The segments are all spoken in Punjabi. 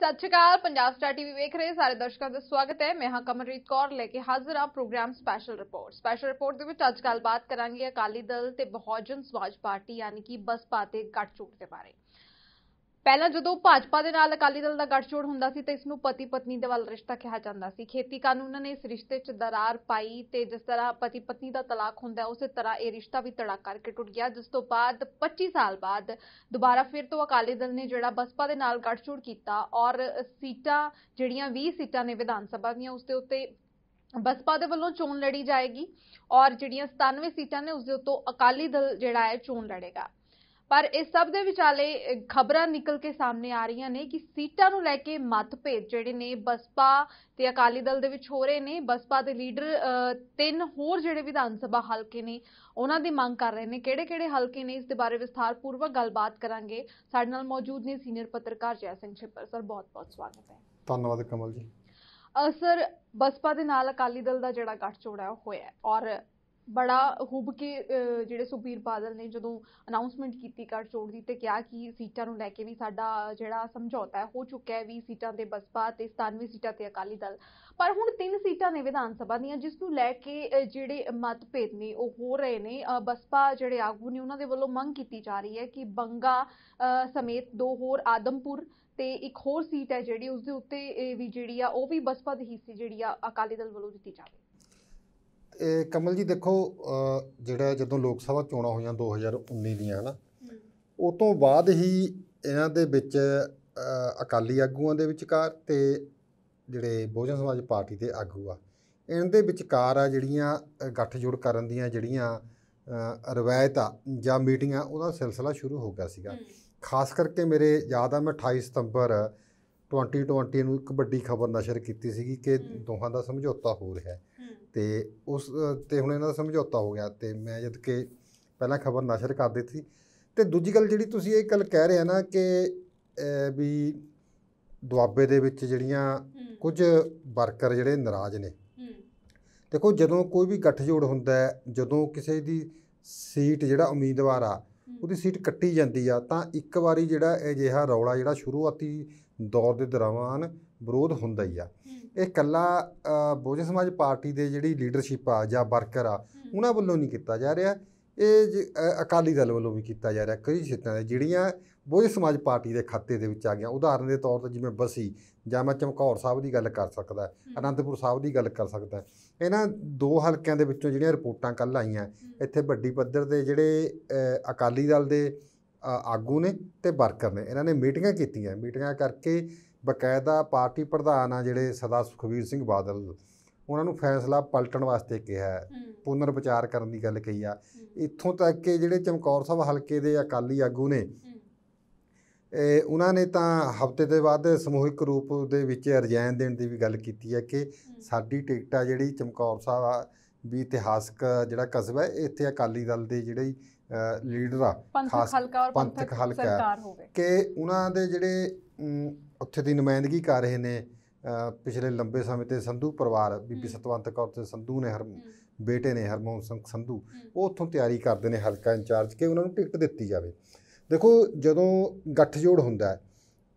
ਸਤਿ ਸ਼੍ਰੀ ਅਕਾਲ ਪੰਜਾਬ ਸਟਾਰ ਟੀਵੀ ਵੇਖ ਰਹੇ ਸਾਰੇ ਦਰਸ਼ਕਾਂ ਦਾ ਸਵਾਗਤ ਹੈ ਮੈਂ ਹਾਂ ਕਮਰਜੀਤ ਕੌਰ ਲੈ ਕੇ ਹਾਜ਼ਰ ਆ program special report special report ਦੇ ਵਿੱਚ ਅੱਜ ਗੱਲਬਾਤ ਕਰਾਂਗੇ ਅਕਾਲੀ ਦਲ ਤੇ ਬਹੁਜਨ ਸਮਾਜ ਪਾਰਟੀ ਯਾਨੀ ਕਿ ਬਸਪਾ ਤੇ ਗੱਠਜੋੜ ਦੇ ਬਾਰੇ ਪਹਿਲਾਂ ਜਦੋਂ ਭਾਜਪਾ ਦੇ ਨਾਲ ਅਕਾਲੀ ਦਲ ਦਾ ਗੱਠਜੋੜ ਹੁੰਦਾ ਸੀ ਤਾਂ ਇਸ ਨੂੰ ਪਤੀ ਪਤਨੀ ਦੇ ਵੱਲ ਰਿਸ਼ਤਾ ਕਿਹਾ ਜਾਂਦਾ ਸੀ ਖੇਤੀ ਕਾਨੂੰਨਾਂ ਨੇ ਇਸ ਰਿਸ਼ਤੇ 'ਚ ਦਰਾਰ ਪਾਈ ਤੇ ਜਿਸ ਤਰ੍ਹਾਂ ਪਤੀ ਪਤਨੀ ਦਾ ਤਲਾਕ ਹੁੰਦਾ ਉਸੇ ਤਰ੍ਹਾਂ ਇਹ ਰਿਸ਼ਤਾ ਵੀ ਤੜਾ ਕਰਕੇ ਟੁੱਟ ਗਿਆ ਜਿਸ ਤੋਂ ਬਾਅਦ 25 ਸਾਲ ਬਾਅਦ ਦੁਬਾਰਾ ਫਿਰ ਤੋਂ ਅਕਾਲੀ ਦਲ ਨੇ ਜਿਹੜਾ ਬਸਪਾ ਦੇ ਨਾਲ ਗੱਠਜੋੜ ਕੀਤਾ ਔਰ ਸੀਟਾਂ ਜਿਹੜੀਆਂ 20 ਸੀਟਾਂ ਨੇ ਵਿਧਾਨ ਸਭਾ ਦੀਆਂ ਉਸ ਦੇ ਉੱਤੇ ਬਸਪਾ ਦੇ ਵੱਲੋਂ ਚੋਣ ਲੜੀ ਜਾਏਗੀ ਔਰ ਜਿਹੜੀਆਂ 97 ਸੀਟਾਂ ਨੇ ਉਸ ਦੇ ਉੱਤੋਂ ਅਕਾਲੀ ਦਲ ਜਿਹੜਾ ਹੈ ਚੋਣ ਲੜੇਗਾ ਪਰ ਇਸ ਸਭ ਦੇ ਵਿਚਾਲੇ ਖਬਰਾਂ ਨਿਕਲ ਕੇ ਸਾਹਮਣੇ ਆ ਰਹੀਆਂ ਨੇ ਕਿ ਸੀਟਾਂ ਨੂੰ ਲੈ ਕੇ ਮਤਭੇਦ ਜਿਹੜੇ ਨੇ ਬਸਪਾ ਤੇ ਅਕਾਲੀ ਦਲ ਦੇ ਵਿੱਚ ਹੋ ਰਹੇ ਨੇ ਬਸਪਾ ਦੇ ਲੀਡਰ ਤਿੰਨ ਹੋਰ ਜਿਹੜੇ ਵਿਧਾਨ ਸਭਾ ਹਲਕੇ ਨੇ ਉਹਨਾਂ ਦੀ ਮੰਗ ਕਰ ਰਹੇ ਨੇ ਕਿਹੜੇ-ਕਿਹੜੇ ਹਲਕੇ ਨੇ ਇਸ ਦੇ ਬਾਰੇ ਵਿਸਥਾਰਪੂਰਵਕ ਗੱਲਬਾਤ ਕਰਾਂਗੇ ਸਾਡੇ ਨਾਲ ਮੌਜੂਦ ਨੇ ਸੀਨੀਅਰ ਪੱਤਰਕਾਰ ਜੈ ਸਿੰਘ ਛਿੱਪਰ ਸਰ ਬਹੁਤ-ਬਹੁਤ ਸਵਾਗਤ ਹੈ ਧੰਨਵਾਦ ਕਮਲ ਜੀ ਸਰ ਬਸਪਾ ਦੇ ਨਾਲ ਅਕਾਲੀ ਦਲ ਦਾ ਜਿਹੜਾ ਗੱਠਜੋੜ ਹੈ ਉਹ ਹੋਇਆ ਔਰ ਬੜਾ ਹੁਬ ਕੇ ਜਿਹੜੇ ਸੁਖਬੀਰ ਬਾਦਲ ਨੇ ਜਦੋਂ ਅਨਾਉਂਸਮੈਂਟ ਕੀਤੀ ਕਰ ਚੋੜ ਦੀ ਤੇ ਕਿਹਾ ਕਿ ਸੀਟਾਂ ਨੂੰ ਲੈ ਕੇ ਵੀ ਸਾਡਾ ਜਿਹੜਾ ਸਮਝੌਤਾ ਹੈ ਹੋ ਚੁੱਕਾ ਹੈ ਵੀ ਸੀਟਾਂ ਤੇ ਬਸਪਾ ਤੇ 97 ਸੀਟਾਂ ਤੇ ਅਕਾਲੀ ਦਲ ਪਰ ਹੁਣ ਤਿੰਨ ਸੀਟਾਂ ਨੇ ਵਿਧਾਨ ਸਭਾ ਦੀਆਂ ਜਿਸ ਨੂੰ ਲੈ ਕੇ ਜਿਹੜੇ ਮਤਭੇਦ ਨੇ ਉਹ ਹੋ ਰਹੇ ਨੇ ਬਸਪਾ ਜਿਹੜੇ ਆਗੂ ਨੇ ਉਹਨਾਂ ਦੇ ਵੱਲੋਂ ਮੰਗ ਕੀਤੀ ਜਾ ਰਹੀ ਹੈ ਕਿ ਬੰਗਾ ਸਮੇਤ ਦੋ ਹੋਰ ਆਦਮਪੁਰ ਤੇ ਇੱਕ ਹੋਰ ਸੀਟ ਹੈ ਜਿਹੜੀ ਉਸ ਦੇ ਉੱਤੇ ਵੀ ਜਿਹੜੀ ਆ ਉਹ ਵੀ ਬਸਪਾ ਦੀ ਹਿੱਸੇ ਜਿਹੜੀ ਆ ਅਕਾਲੀ ਦਲ ਵੱਲੋਂ ਦਿੱਤੀ ਜਾਵੇ ਕਮਲ ਜੀ ਦੇਖੋ ਜਿਹੜਾ ਜਦੋਂ ਲੋਕ ਸਭਾ ਚੋਣਾਂ ਹੋਈਆਂ 2019 ਦੀਆਂ ਹਨਾ ਉਸ ਤੋਂ ਬਾਅਦ ਹੀ ਇਹਨਾਂ ਦੇ ਵਿੱਚ ਅਕਾਲੀ ਆਗੂਆਂ ਦੇ ਵਿਚਕਾਰ ਤੇ ਜਿਹੜੇ ਬਹੁਜਨ ਸਮਾਜ ਪਾਰਟੀ ਦੇ ਆਗੂ ਆ ਇਹਨਾਂ ਦੇ ਵਿਚਕਾਰ ਆ ਜਿਹੜੀਆਂ ਗੱਠਜੋੜ ਕਰਨ ਦੀਆਂ ਜਿਹੜੀਆਂ ਰਵਾਇਤ ਆ ਜਾਂ ਮੀਟਿੰਗਾਂ ਉਹਦਾ ਸਿਲਸਿਲਾ ਸ਼ੁਰੂ ਹੋ ਗਿਆ ਸੀਗਾ ਖਾਸ ਕਰਕੇ ਮੇਰੇ ਯਾਦ ਆ ਮੈਂ 28 ਸਤੰਬਰ 2020 ਨੂੰ ਇੱਕ ਵੱਡੀ ਖਬਰ ਨਸ਼ਰ ਕੀਤੀ ਸੀਗੀ ਕਿ ਦੋਹਾਂ ਦਾ ਸਮਝੌਤਾ ਹੋ ਰਿਹਾ ਹੈ ਤੇ ਉਸ ਤੇ ਹੁਣ ਇਹਨਾਂ ਦਾ ਸਮਝੌਤਾ ਹੋ ਗਿਆ ਤੇ ਮੈਂ ਜਦ ਕਿ ਪਹਿਲਾਂ ਖਬਰ ਨਸ਼ਰ ਕਰ ਦਿੱਤੀ ਤੇ ਦੂਜੀ ਗੱਲ ਜਿਹੜੀ ਤੁਸੀਂ ਇਹ ਗੱਲ ਕਹਿ ਰਹੇ ਆ ਨਾ ਕਿ ਵੀ ਦੁਆਬੇ ਦੇ ਵਿੱਚ ਜਿਹੜੀਆਂ ਕੁਝ ਵਰਕਰ ਜਿਹੜੇ ਨਾਰਾਜ਼ ਨੇ ਦੇਖੋ ਜਦੋਂ ਕੋਈ ਵੀ ਗੱਠਜੋੜ ਹੁੰਦਾ ਹੈ ਜਦੋਂ ਕਿਸੇ ਦੀ ਸੀਟ ਜਿਹੜਾ ਉਮੀਦਵਾਰ ਆ ਉਹਦੀ ਸੀਟ ਕੱਟੀ ਜਾਂਦੀ ਆ ਤਾਂ ਇੱਕ ਵਾਰੀ ਜਿਹੜਾ ਅਜਿਹਾ ਰੌਲਾ ਜਿਹੜਾ ਸ਼ੁਰੂਆਤੀ ਦੌਰ ਦੇ ਦਰਮਿਆਨ ਵਿਰੋਧ ਹੁੰਦਾ ਹੀ ਆ ਇਹ ਕੱਲਾ ਬੋਜਨ ਸਮਾਜ ਪਾਰਟੀ ਦੇ ਜਿਹੜੀ ਲੀਡਰਸ਼ਿਪ ਆ ਜਾਂ ਵਰਕਰ ਆ ਉਹਨਾਂ ਵੱਲੋਂ ਨਹੀਂ ਕੀਤਾ ਜਾ ਰਿਹਾ ਇਹ ਅਕਾਲੀ ਦਲ ਵੱਲੋਂ ਵੀ ਕੀਤਾ ਜਾ ਰਿਹਾ ਕਈ ਛੇਤਾਂ ਦੇ ਜਿਹੜੀਆਂ ਬਹੁਜਨ ਸਮਾਜ ਪਾਰਟੀ ਦੇ ਖਾਤੇ ਦੇ ਵਿੱਚ ਆ ਗਿਆ ਉਦਾਹਰਨ ਦੇ ਤੌਰ ਤੇ ਜਿਵੇਂ ਬਸੀ ਜਾਂ ਮੈਂ ਚਮਕੌਰ ਸਾਹਿਬ ਦੀ ਗੱਲ ਕਰ ਸਕਦਾ ਅਨੰਦਪੁਰ ਸਾਹਿਬ ਦੀ ਗੱਲ ਕਰ ਸਕਦਾ ਇਹਨਾਂ ਦੋ ਹਲਕਿਆਂ ਦੇ ਵਿੱਚੋਂ ਜਿਹੜੀਆਂ ਰਿਪੋਰਟਾਂ ਕੱਲ ਆਈਆਂ ਇੱਥੇ ਵੱਡੀ ਪੱਧਰ ਦੇ ਜਿਹੜੇ ਅਕਾਲੀ ਦਲ ਦੇ ਆਗੂ ਨੇ ਤੇ ਵਰਕਰ ਨੇ ਇਹਨਾਂ ਨੇ ਮੀਟਿੰਗਾਂ ਕੀਤੀਆਂ ਮੀਟਿੰਗਾਂ ਕਰਕੇ ਬਕਾਇਦਾ ਪਾਰਟੀ ਪ੍ਰਧਾਨ ਆ ਜਿਹੜੇ ਸਦਾ ਸੁਖਵੀਰ ਸਿੰਘ ਬਾਦਲ ਉਹਨਾਂ ਨੂੰ ਫੈਸਲਾ ਪਲਟਣ ਵਾਸਤੇ ਕਿਹਾ ਪੁਨਰ ਵਿਚਾਰ ਕਰਨ ਦੀ ਗੱਲ ਕਹੀ ਆ ਇੱਥੋਂ ਤੱਕ ਕਿ ਜਿਹੜੇ ਚਮਕੌਰ ਸਾਹਿਬ ਹਲਕੇ ਦੇ ਅਕਾਲੀ ਆਗੂ ਨੇ ਇਹ ਉਹਨਾਂ ਨੇ ਤਾਂ ਹਫਤੇ ਦੇ ਬਾਅਦ ਸਮੂਹਿਕ ਰੂਪ ਦੇ ਵਿੱਚ ਰਜਾਇਨ ਦੇਣ ਦੀ ਵੀ ਗੱਲ ਕੀਤੀ ਹੈ ਕਿ ਸਾਡੀ ਟਿਕਟ ਆ ਜਿਹੜੀ ਚਮਕੌਰ ਸਾਹਿਬ ਆ ਵੀ ਇਤਿਹਾਸਕ ਜਿਹੜਾ ਕਸਬਾ ਹੈ ਇੱਥੇ ਅਕਾਲੀ ਦਲ ਦੇ ਜਿਹੜੇ ਲੀਡਰ ਆ ਪੰਥਕ ਔਰ ਪੰਥਕ ਹਲਕਾ ਕਿ ਉਹਨਾਂ ਦੇ ਜਿਹੜੇ ਉੱਥੇ ਦੀ ਨੁਮਾਇੰਦਗੀ ਕਰ ਰਹੇ ਨੇ ਪਿਛਲੇ ਲੰਬੇ ਸਮੇਂ ਤੇ ਸੰਧੂ ਪਰਿਵਾਰ ਬੀਬੀ ਸਤਵੰਤ ਕੌਰ ਤੇ ਸੰਧੂ ਨੇ ਹਰ ਬੇਟੇ ਨੇ ਹਰਮੋਹਨ ਸਿੰਘ ਸੰਧੂ ਉਹ ਉੱਥੋਂ ਤਿਆਰੀ ਕਰਦੇ ਨੇ ਹਲਕਾ ਇੰਚਾਰਜ ਕਿ ਉਹਨਾਂ ਨੂੰ ਟਿਕਟ ਦਿੱਤੀ ਜਾਵੇ ਦੇਖੋ ਜਦੋਂ ਗੱਠਜੋੜ ਹੁੰਦਾ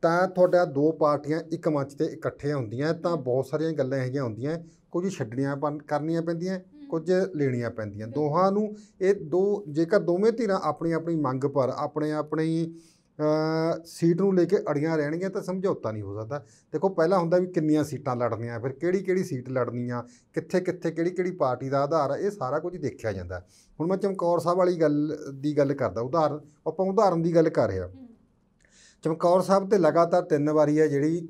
ਤਾਂ ਤੁਹਾਡਾ ਦੋ ਪਾਰਟੀਆਂ ਇੱਕ ਮੰਚ ਤੇ ਇਕੱਠੀਆਂ ਹੁੰਦੀਆਂ ਤਾਂ ਬਹੁਤ ਸਾਰੀਆਂ ਗੱਲਾਂ ਹੈਗੀਆਂ ਹੁੰਦੀਆਂ ਕੁਝ ਛੱਡਣੀਆਂ ਕਰਨੀਆਂ ਪੈਂਦੀਆਂ ਕੁਝ ਲੈਣੀਆਂ ਪੈਂਦੀਆਂ ਦੋਹਾਂ ਨੂੰ ਇਹ ਦੋ ਜੇਕਰ ਦੋਵੇਂ ਧਿਰਾਂ ਆਪਣੀ ਆਪਣੀ ਮੰਗ ਪਰ ਆਪਣੇ ਆਪਣੇ ਸੀਟ ਨੂੰ ਲੈ ਕੇ ਅੜੀਆਂ ਰਹਿਣਗੀਆਂ ਤਾਂ ਸਮਝੌਤਾ ਨਹੀਂ ਹੋ ਸਕਦਾ ਦੇਖੋ ਪਹਿਲਾਂ ਹੁੰਦਾ ਵੀ ਕਿੰਨੀਆਂ ਸੀਟਾਂ ਲੜਨੀਆਂ ਫਿਰ ਕਿਹੜੀ ਕਿਹੜੀ ਸੀਟ ਲੜਨੀ ਆ ਕਿੱਥੇ ਕਿੱਥੇ ਕਿਹੜੀ ਕਿਹੜੀ ਪਾਰਟੀ ਦਾ ਆਧਾਰ ਆ ਇਹ ਸਾਰਾ ਕੁਝ ਦੇਖਿਆ ਜਾਂਦਾ ਹੁਣ ਮੈਂ ਚਮਕੌਰ ਸਾਹਿਬ ਵਾਲੀ ਗੱਲ ਦੀ ਗੱਲ ਕਰਦਾ ਉਦਾਹਰਨ ਆਪਾਂ ਉਦਾਹਰਨ ਦੀ ਗੱਲ ਕਰ ਰਿਹਾ ਚਮਕੌਰ ਸਾਹਿਬ ਤੇ ਲਗਾਤਾਰ ਤਿੰਨ ਵਾਰੀ ਆ ਜਿਹੜੀ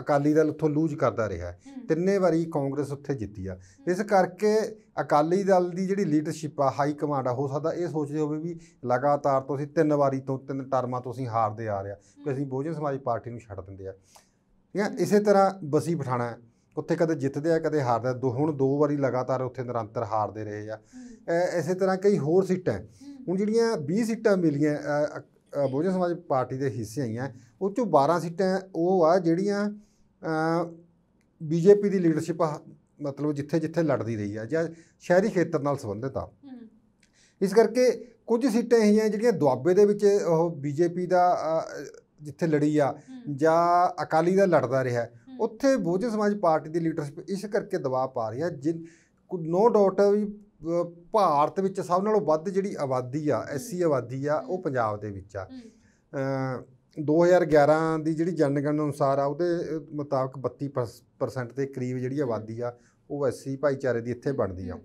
ਅਕਾਲੀ ਦਲ ਉੱਥੋਂ ਲੂਜ ਕਰਦਾ ਰਿਹਾ ਤਿੰਨੇ ਵਾਰੀ ਕਾਂਗਰਸ ਉੱਥੇ ਜਿੱਤੀ ਆ ਇਸ ਕਰਕੇ ਅਕਾਲੀ ਦਲ ਦੀ ਜਿਹੜੀ ਲੀਡਰਸ਼ਿਪ ਆ ਹਾਈ ਕਮਾਂਡ ਆ ਹੋ ਸਕਦਾ ਇਹ ਸੋਚਦੇ ਹੋਵੇ ਵੀ ਲਗਾਤਾਰ ਤੋਂ ਅਸੀਂ ਤਿੰਨ ਵਾਰੀ ਤੋਂ ਤਿੰਨ ਟਰਮਾਂ ਤੋਂ ਅਸੀਂ ਹਾਰਦੇ ਆ ਰਿਹਾ ਕਿ ਅਸੀਂ ਬਹੁਜਨ ਸਮਾਜ ਪਾਰਟੀ ਨੂੰ ਛੱਡ ਦਿੰਦੇ ਆ ਠੀਕ ਆ ਇਸੇ ਤਰ੍ਹਾਂ ਬਸੀ ਪਠਾਣਾ ਉੱਥੇ ਕਦੇ ਜਿੱਤਦੇ ਆ ਕਦੇ ਹਾਰਦੇ ਦੋ ਹੁਣ ਦੋ ਵਾਰੀ ਲਗਾਤਾਰ ਉੱਥੇ ਨਿਰੰਤਰ ਹਾਰਦੇ ਰਹੇ ਆ ਇਸੇ ਤਰ੍ਹਾਂ ਕਈ ਹੋਰ ਸੀਟਾਂ ਹੁਣ ਜਿਹੜੀਆਂ 20 ਸੀਟਾਂ ਮਿਲੀਆਂ ਬਹੁਜਨ ਸਮਾਜ ਪਾਰਟੀ ਦੇ ਹਿੱਸੇ ਆਈਆਂ ਉਹ ਚੋਂ 12 ਸੀਟਾਂ ਉਹ ਆ ਜਿਹੜੀਆਂ ਬੀਜੇਪੀ ਦੀ ਲੀਡਰਸ਼ਿਪ ਮਤਲਬ ਜਿੱਥੇ ਜਿੱਥੇ ਲੜਦੀ ਰਹੀ ਆ ਜਾਂ ਸ਼ਹਿਰੀ ਖੇਤਰ ਨਾਲ ਸੰਬੰਧਿਤ ਆ ਇਸ ਕਰਕੇ ਕੁਝ ਸੀਟਾਂ ਇਹ ਜਿਹੜੀਆਂ ਦੁਆਬੇ ਦੇ ਵਿੱਚ ਉਹ ਬੀਜੇਪੀ ਦਾ ਜਿੱਥੇ ਲੜੀ ਆ ਜਾਂ ਅਕਾਲੀ ਦਾ ਲੜਦਾ ਰਿਹਾ ਉੱਥੇ ਬੋਝੇ ਸਮਾਜ ਪਾਰਟੀ ਦੀ ਲੀਡਰਸ਼ਿਪ ਇਸ ਕਰਕੇ ਦਬਾਅ ਪਾ ਰਹੀ ਆ ਜਿਨ ਨੋ ਡਾਊਟ ਵੀ ਭਾਰਤ ਵਿੱਚ ਸਭ ਨਾਲੋਂ ਵੱਧ ਜਿਹੜੀ ਆਬਾਦੀ ਆ ਐਸੀ ਆਬਾਦੀ ਆ ਉਹ ਪੰਜਾਬ ਦੇ ਵਿੱਚ ਆ 2011 ਦੀ ਜਿਹੜੀ ਜਨਗਣਨਾ ਅਨੁਸਾਰ ਆ ਉਹਦੇ ਮੁਤਾਬਕ 32% ਦੇ ਕਰੀਬ ਜਿਹੜੀ ਆਬਾਦੀ ਆ ਉਹ ਐਸਸੀ ਭਾਈਚਾਰੇ ਦੀ ਇੱਥੇ ਬਣਦੀ ਆ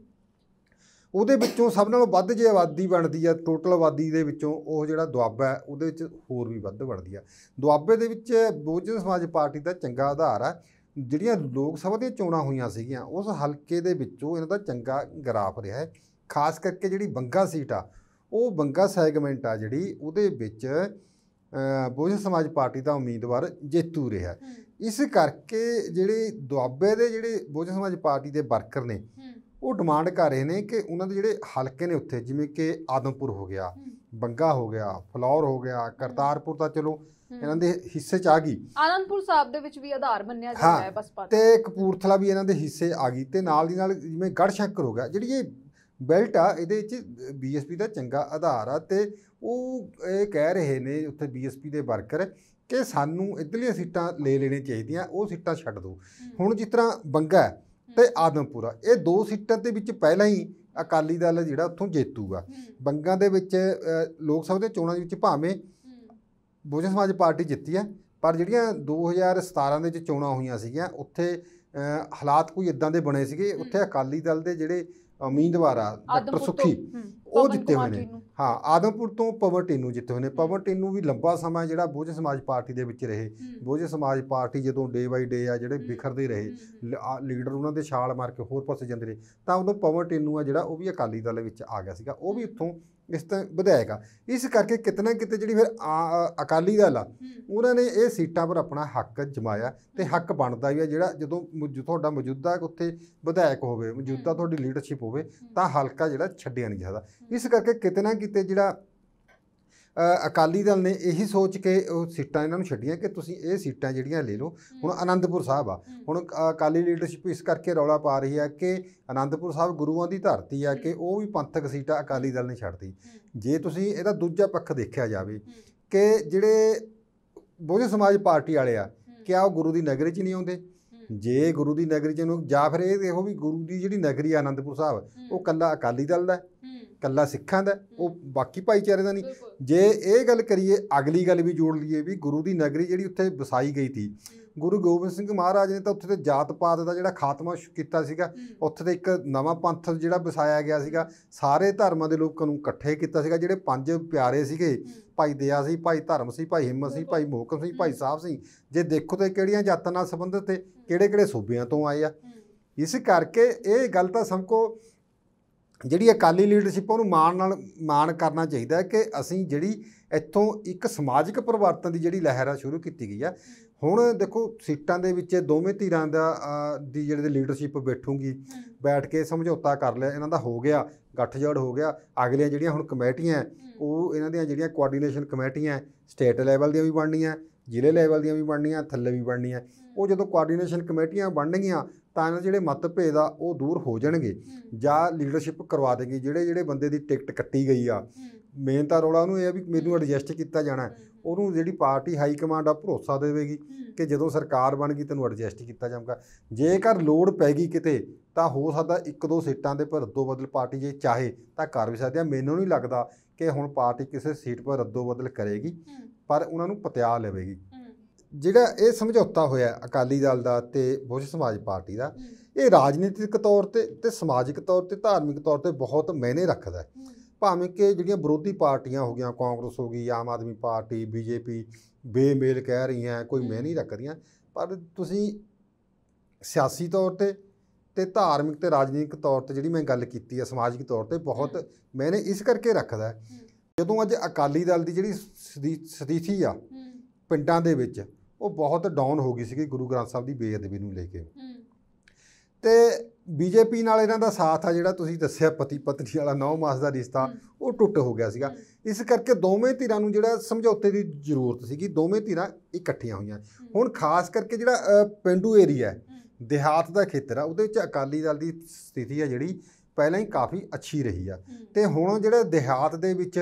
ਉਹਦੇ ਵਿੱਚੋਂ ਸਭ ਨਾਲੋਂ ਵੱਧ ਜੇ ਆਬਾਦੀ ਬਣਦੀ ਆ ਟੋਟਲ ਆਬਾਦੀ ਦੇ ਵਿੱਚੋਂ ਉਹ ਜਿਹੜਾ ਦੁਆਬਾ ਹੈ ਉਹਦੇ ਵਿੱਚ ਹੋਰ ਵੀ ਵੱਧ ਬਣਦੀ ਆ ਦੁਆਬੇ ਦੇ ਵਿੱਚ ਬਹੁਜਨ ਸਮਾਜ ਪਾਰਟੀ ਦਾ ਚੰਗਾ ਆਧਾਰ ਆ ਜਿਹੜੀਆਂ ਲੋਕ ਸਭਾ ਦੀਆਂ ਚੋਣਾਂ ਹੋਈਆਂ ਸੀਗੀਆਂ ਉਸ ਹਲਕੇ ਦੇ ਵਿੱਚੋਂ ਇਹਨਾਂ ਦਾ ਚੰਗਾ ਗਰਾਫ ਰਿਹਾ ਹੈ ਖਾਸ ਕਰਕੇ ਜਿਹੜੀ ਬੰਗਾ ਸੀਟ ਆ ਉਹ ਬੰਗਾ ਸੈਗਮੈਂਟ ਆ ਜਿਹੜੀ ਉਹਦੇ ਵਿੱਚ ਬਹੁਜਨ ਸਮਾਜ ਪਾਰਟੀ ਦਾ ਉਮੀਦਵਾਰ ਜੇਤੂ ਰਿਹਾ ਇਸ ਕਰਕੇ ਜਿਹੜੇ ਦੁਆਬੇ ਦੇ ਜਿਹੜੇ ਬਹੁਜਨ ਸਮਾਜ ਪਾਰਟੀ ਦੇ ਵਰਕਰ ਨੇ ਉਹ ਡਿਮਾਂਡ ਕਰ ਰਹੇ ਨੇ ਕਿ ਉਹਨਾਂ ਦੇ ਜਿਹੜੇ ਹਲਕੇ ਨੇ ਉੱਥੇ ਜਿਵੇਂ ਕਿ ਆਦਮਪੁਰ ਹੋ ਗਿਆ ਬੰਗਾ ਹੋ ਗਿਆ ਫਲੌਰ ਹੋ ਗਿਆ ਕਰਤਾਰਪੁਰ ਤਾਂ ਚਲੋ ਇਹਨਾਂ ਦੇ ਹਿੱਸੇ ਚ ਆ ਗਈ ਆਨੰਦਪੁਰ ਸਾਹਿਬ ਦੇ ਵਿੱਚ ਵੀ ਆਧਾਰ ਮੰਨਿਆ ਜਾਂਦਾ ਹੈ ਬਸਪਾ ਤੇ ਕਪੂਰਥਲਾ ਵੀ ਇਹਨਾਂ ਦੇ ਹਿੱਸੇ ਆ ਗਈ ਤੇ ਨਾਲ ਦੀ ਨਾਲ ਜਿਵੇਂ ਗੜਸ਼ੰਕਰ ਹੋ ਗਿਆ ਜਿਹੜੀ ਇਹ ਬੈਲਟ ਆ ਇਹਦੇ ਵਿੱਚ ਬੀਐਸਪੀ ਦਾ ਚੰਗਾ ਆਧਾਰ ਆ ਤੇ ਉਹ ਇਹ ਕਹਿ ਰਹੇ ਨੇ ਉੱਥੇ ਬੀਐਸਪੀ ਦੇ ਵਰਕਰ ਕਿ ਸਾਨੂੰ ਇਧਰਲੀਆਂ ਸੀਟਾਂ ਲੈ ਲੈਣੀਆਂ ਚਾਹੀਦੀਆਂ ਉਹ ਸੀਟਾਂ ਛੱਡ ਦਿਓ ਹੁਣ ਜਿਸ ਤਰ੍ਹਾਂ ਬੰਗਾ ਤੇ ਆਦਮਪੁਰਾ ਇਹ ਦੋ ਸੀਟਾਂ ਦੇ ਵਿੱਚ ਪਹਿਲਾਂ ਹੀ ਅਕਾਲੀ ਦਲ ਜਿਹੜਾ ਉੱਥੋਂ ਜੇਤੂਗਾ ਬੰਗਾ ਦੇ ਵਿੱਚ ਲੋਕ ਸਭਾ ਦੇ ਚੋਣਾਂ ਦੇ ਵਿੱਚ ਭਾਵੇਂ ਬੋਜਨ ਸਮਾਜ ਪਾਰਟੀ ਜਿੱਤੀ ਹੈ ਪਰ ਜਿਹੜੀਆਂ 2017 ਦੇ ਵਿੱਚ ਚੋਣਾਂ ਹੋਈਆਂ ਸੀਗੀਆਂ ਉੱਥੇ ਹਾਲਾਤ ਕੋਈ ਇਦਾਂ ਦੇ ਬਣੇ ਸੀਗੇ ਉੱਥੇ ਅਕਾਲੀ ਦਲ ਦੇ ਜਿਹੜੇ ਉਮੀਦਵਾਰ ਦੁਆਰਾ ਡਾਕਟਰ ਸੁਖੀ ਉਹ ਜਿੱਤੇ ਹੋਏ ਨੇ ਹਾਂ ਆਦਮਪੁਰ ਤੋਂ ਪਵਨ ਨੂੰ ਜਿੱਤੇ ਹੋਏ ਨੇ ਪਵਨ ਨੂੰ ਵੀ ਲੰਬਾ ਸਮਾਂ ਜਿਹੜਾ ਬੋਝ ਸਮਾਜ ਪਾਰਟੀ ਦੇ ਵਿੱਚ ਰਹੇ ਬੋਝ ਸਮਾਜ ਪਾਰਟੀ ਜਦੋਂ ਡੇ ਬਾਈ ਡੇ ਆ ਜਿਹੜੇ ਵਿਖਰਦੇ ਰਹੇ ਲੀਡਰ ਉਹਨਾਂ ਦੇ ਛਾਲ ਮਾਰ ਕੇ ਹੋਰ ਪਾਸੇ ਜਾਂਦੇ ਰਹੇ ਤਾਂ ਉਦੋਂ ਪਵਨ ਨੂੰ ਆ ਜਿਹੜਾ ਉਹ ਵੀ ਅਕਾਲੀ ਦਲ ਵਿੱਚ ਆ ਗਿਆ ਸੀਗਾ ਉਹ ਵੀ ਉੱਥੋਂ ਇਸ ਤਰ੍ਹਾਂ ਵਧਾਏਗਾ ਇਸ ਕਰਕੇ ਕਿਤਨਾ ਕਿਤੇ ਜਿਹੜੀ ਫਿਰ ਅਕਾਲੀ ਦਲ ਆ ਉਹਨਾਂ ਨੇ ਇਹ ਸੀਟਾਂ ਪਰ ਆਪਣਾ ਹੱਕ ਜਮਾਇਆ ਤੇ ਹੱਕ ਬਣਦਾ ਹੀ ਆ ਜਿਹੜਾ ਜਦੋਂ ਤੁਹਾਡਾ ਮੌਜੂਦਾ ਉੱਥੇ ਵਿਧਾਇਕ ਹੋਵੇ ਮੌਜੂਦਾ ਤੁਹਾਡੀ ਲੀਡਰਸ਼ਿਪ ਹੋਵੇ ਤਾਂ ਹਲਕਾ ਜਿਹੜਾ ਛੱਡਿਆ ਨਹੀਂ ਜਾਂਦਾ ਇਸ ਕਰਕੇ ਕਿਤਨਾ ਕਿਤੇ ਜਿਹੜਾ ਅਕਾਲੀ ਦਲ ਨੇ ਇਹੀ ਸੋਚ ਕੇ ਉਹ ਸੀਟਾਂ ਇਹਨਾਂ ਨੂੰ ਛੱਡੀਆਂ ਕਿ ਤੁਸੀਂ ਇਹ ਸੀਟਾਂ ਜਿਹੜੀਆਂ ਲੈ ਲਓ ਹੁਣ ਆਨੰਦਪੁਰ ਸਾਹਿਬ ਆ ਹੁਣ ਅਕਾਲੀ ਲੀਡਰਸ਼ਿਪ ਇਸ ਕਰਕੇ ਰੌਲਾ ਪਾ ਰਹੀ ਹੈ ਕਿ ਆਨੰਦਪੁਰ ਸਾਹਿਬ ਗੁਰੂਆਂ ਦੀ ਧਰਤੀ ਆ ਕਿ ਉਹ ਵੀ ਪੰਥਕ ਸੀਟਾਂ ਅਕਾਲੀ ਦਲ ਨੇ ਛੱਡਤੀ ਜੇ ਤੁਸੀਂ ਇਹਦਾ ਦੂਜਾ ਪੱਖ ਦੇਖਿਆ ਜਾਵੇ ਕਿ ਜਿਹੜੇ ਬੋਝ ਸਮਾਜ ਪਾਰਟੀ ਵਾਲੇ ਆ ਕਿਆ ਉਹ ਗੁਰੂ ਦੀ ਨਗਰੀ 'ਚ ਨਹੀਂ ਆਉਂਦੇ ਜੇ ਗੁਰੂ ਦੀ ਨਗਰੀ 'ਚ ਨੂੰ ਜਾਂ ਫਿਰ ਇਹ ਦੇਖੋ ਵੀ ਗੁਰੂ ਦੀ ਜਿਹੜੀ ਨਗਰੀ ਆਨੰਦਪੁਰ ਸਾਹਿਬ ਉਹ ਕੱਲਾ ਅਕਾਲੀ ਦਲ ਦਾ ਹੈ ਕੱਲਾ ਸਿੱਖਾਂ ਦਾ ਉਹ ਬਾਕੀ ਭਾਈਚਾਰੇ ਦਾ ਨਹੀਂ ਜੇ ਇਹ ਗੱਲ ਕਰੀਏ ਅਗਲੀ ਗੱਲ ਵੀ ਜੋੜ ਲਈਏ ਵੀ ਗੁਰੂ ਦੀ ਨਗਰੀ ਜਿਹੜੀ ਉੱਥੇ ਵਸਾਈ ਗਈ ਸੀ ਗੁਰੂ ਗੋਬਿੰਦ ਸਿੰਘ ਮਹਾਰਾਜ ਨੇ ਤਾਂ ਉੱਥੇ ਤੇ ਜਾਤ ਪਾਤ ਦਾ ਜਿਹੜਾ ਖਾਤਮਾ ਕੀਤਾ ਸੀਗਾ ਉੱਥੇ ਤੇ ਇੱਕ ਨਵਾਂ ਪੰਥ ਜਿਹੜਾ ਵਸਾਇਆ ਗਿਆ ਸੀਗਾ ਸਾਰੇ ਧਰਮਾਂ ਦੇ ਲੋਕਾਂ ਨੂੰ ਇਕੱਠੇ ਕੀਤਾ ਸੀਗਾ ਜਿਹੜੇ ਪੰਜ ਪਿਆਰੇ ਸੀਗੇ ਭਾਈ ਦਿਆ ਸੀ ਭਾਈ ਧਰਮ ਸੀ ਭਾਈ ਹਿੰਮਤ ਸੀ ਭਾਈ ਮੋਹਕਮ ਸੀ ਭਾਈ ਸਾਹਿਬ ਸੀ ਜੇ ਦੇਖੋ ਤੇ ਕਿਹੜੀਆਂ ਜਾਤਾਂ ਨਾਲ ਸੰਬੰਧਿਤ ਤੇ ਕਿਹੜੇ-ਕਿਹੜੇ ਸੂਬਿਆਂ ਤੋਂ ਆਏ ਆ ਇਸ ਕਰਕੇ ਇਹ ਗੱਲ ਤਾਂ ਸਭ ਕੋ ਜਿਹੜੀ ਅਕਾਲੀ ਲੀਡਰਸ਼ਿਪ ਉਹਨੂੰ ਮਾਣ ਨਾਲ ਮਾਣ ਕਰਨਾ ਚਾਹੀਦਾ ਹੈ ਕਿ ਅਸੀਂ ਜਿਹੜੀ ਇੱਥੋਂ ਇੱਕ ਸਮਾਜਿਕ ਪਰਿਵਰਤਨ ਦੀ ਜਿਹੜੀ ਲਹਿਰ ਆ ਸ਼ੁਰੂ ਕੀਤੀ ਗਈ ਆ ਹੁਣ ਦੇਖੋ ਸੀਟਾਂ ਦੇ ਵਿੱਚ ਦੋਵੇਂ ਧਿਰਾਂ ਦਾ ਦੀ ਜਿਹੜੇ ਲੀਡਰਸ਼ਿਪ ਬੈਠੂਗੀ ਬੈਠ ਕੇ ਸਮਝੌਤਾ ਕਰ ਲਿਆ ਇਹਨਾਂ ਦਾ ਹੋ ਗਿਆ ਗੱਠਜੋੜ ਹੋ ਗਿਆ ਅਗਲੀਆਂ ਜਿਹੜੀਆਂ ਹੁਣ ਕਮੇਟੀਆਂ ਉਹ ਇਹਨਾਂ ਦੀਆਂ ਜਿਹੜੀਆਂ ਕੋਆਰਡੀਨੇਸ਼ਨ ਕਮੇਟੀਆਂ ਸਟੇਟ ਲੈਵਲ ਦੀਆਂ ਵੀ ਬਣਨੀਆਂ ਜ਼ਿਲ੍ਹੇ ਲੈਵਲ ਦੀਆਂ ਵੀ ਬਣਨੀਆਂ ਥੱਲੇ ਵੀ ਬਣਨੀਆਂ ਉਹ ਜਦੋਂ ਕੋਆਰਡੀਨੇਸ਼ਨ ਕਮੇਟੀਆਂ ਬਣਨਗੀਆਂ ਤਾਂ ਜਿਹੜੇ ਮਤਭੇਦ ਆ ਉਹ ਦੂਰ ਹੋ ਜਾਣਗੇ ਜਾਂ ਲੀਡਰਸ਼ਿਪ ਕਰਵਾ ਦੇਗੀ ਜਿਹੜੇ ਜਿਹੜੇ ਬੰਦੇ ਦੀ ਟਿਕਟ ਕੱਟੀ ਗਈ ਆ ਮੇਨ ਤਾਂ ਰੋਲਾ ਉਹਨੂੰ ਇਹ ਆ ਵੀ ਮੈਨੂੰ ਐਡਜਸਟ ਕੀਤਾ ਜਾਣਾ ਉਹਨੂੰ ਜਿਹੜੀ ਪਾਰਟੀ ਹਾਈ ਕਮਾਂਡ ਆ ਭਰੋਸਾ ਦੇਵੇਗੀ ਕਿ ਜਦੋਂ ਸਰਕਾਰ ਬਣ ਗਈ ਤੈਨੂੰ ਐਡਜਸਟ ਕੀਤਾ ਜਾਊਗਾ ਜੇਕਰ ਲੋੜ ਪੈ ਗਈ ਕਿਤੇ ਤਾਂ ਹੋ ਸਕਦਾ ਇੱਕ ਦੋ ਸੀਟਾਂ ਦੇ ਪਰ ਰੱਦੋ ਬਦਲ ਪਾਰਟੀ ਜੇ ਚਾਹੇ ਤਾਂ ਕਰ ਵੀ ਸਕਦੀ ਆ ਮੈਨੂੰ ਨਹੀਂ ਲੱਗਦਾ ਕਿ ਹੁਣ ਪਾਰਟੀ ਕਿਸੇ ਸੀਟ ਪਰ ਰੱਦੋ ਬਦਲ ਕਰੇਗੀ ਪਰ ਉਹਨਾਂ ਨੂੰ ਪਤਿਆ ਲਵੇਗੀ ਜਿਹੜਾ ਇਹ ਸਮਝੌਤਾ ਹੋਇਆ ਅਕਾਲੀ ਦਲ ਦਾ ਤੇ ਬਹੁਜਨ ਸਮਾਜ ਪਾਰਟੀ ਦਾ ਇਹ ਰਾਜਨੀਤਿਕ ਤੌਰ ਤੇ ਤੇ ਸਮਾਜਿਕ ਤੌਰ ਤੇ ਧਾਰਮਿਕ ਤੌਰ ਤੇ ਬਹੁਤ ਮਾਇਨੇ ਰੱਖਦਾ ਭਾਵੇਂ ਕਿ ਜਿਹੜੀਆਂ ਵਿਰੋਧੀ ਪਾਰਟੀਆਂ ਹੋ ਗਈਆਂ ਕਾਂਗਰਸ ਹੋ ਗਈ ਆਮ ਆਦਮੀ ਪਾਰਟੀ ਬੀਜੇਪੀ ਬੇਮੇਲ ਕਹਿ ਰਹੀਆਂ ਕੋਈ ਮੈਂ ਨਹੀਂ ਰੱਖ ਰਹੀਆਂ ਪਰ ਤੁਸੀਂ ਸਿਆਸੀ ਤੌਰ ਤੇ ਤੇ ਧਾਰਮਿਕ ਤੇ ਰਾਜਨੀਤਿਕ ਤੌਰ ਤੇ ਜਿਹੜੀ ਮੈਂ ਗੱਲ ਕੀਤੀ ਹੈ ਸਮਾਜਿਕ ਤੌਰ ਤੇ ਬਹੁਤ ਮੈਨੇ ਇਸ ਕਰਕੇ ਰੱਖਦਾ ਜਦੋਂ ਅੱਜ ਅਕਾਲੀ ਦਲ ਦੀ ਜਿਹੜੀ ਸਥਿਤੀ ਆ ਪਿੰਡਾਂ ਦੇ ਵਿੱਚ ਉਹ ਬਹੁਤ ਡਾਊਨ ਹੋ ਗਈ ਸੀਗੀ ਗੁਰੂ ਗ੍ਰੰਥ ਸਾਹਿਬ ਦੀ ਬੇਅਦਬੀ ਨੂੰ ਲੈ ਕੇ ਤੇ ਬੀਜੇਪੀ ਨਾਲ ਇਹਨਾਂ ਦਾ ਸਾਥ ਆ ਜਿਹੜਾ ਤੁਸੀਂ ਦੱਸਿਆ ਪਤੀ ਪਤਨੀ ਵਾਲਾ 9 ਮਾਸ ਦਾ ਰਿਸ਼ਤਾ ਉਹ ਟੁੱਟ ਹੋ ਗਿਆ ਸੀਗਾ ਇਸ ਕਰਕੇ ਦੋਵੇਂ ਧਿਰਾਂ ਨੂੰ ਜਿਹੜਾ ਸਮਝੌਤੇ ਦੀ ਜ਼ਰੂਰਤ ਸੀਗੀ ਦੋਵੇਂ ਧਿਰਾਂ ਇਕੱਠੀਆਂ ਹੋਈਆਂ ਹੁਣ ਖਾਸ ਕਰਕੇ ਜਿਹੜਾ ਪਿੰਡੂ ਏਰੀਆ ਦਿਹਾਤ ਦਾ ਖੇਤਰ ਆ ਉਹਦੇ ਵਿੱਚ ਅਕਾਲੀ ਦਲ ਦੀ ਸਥਿਤੀ ਆ ਜਿਹੜੀ ਪਹਿਲਾਂ ਹੀ ਕਾਫੀ ਅੱਛੀ ਰਹੀ ਆ ਤੇ ਹੁਣ ਜਿਹੜੇ ਦਿਹਾਤ ਦੇ ਵਿੱਚ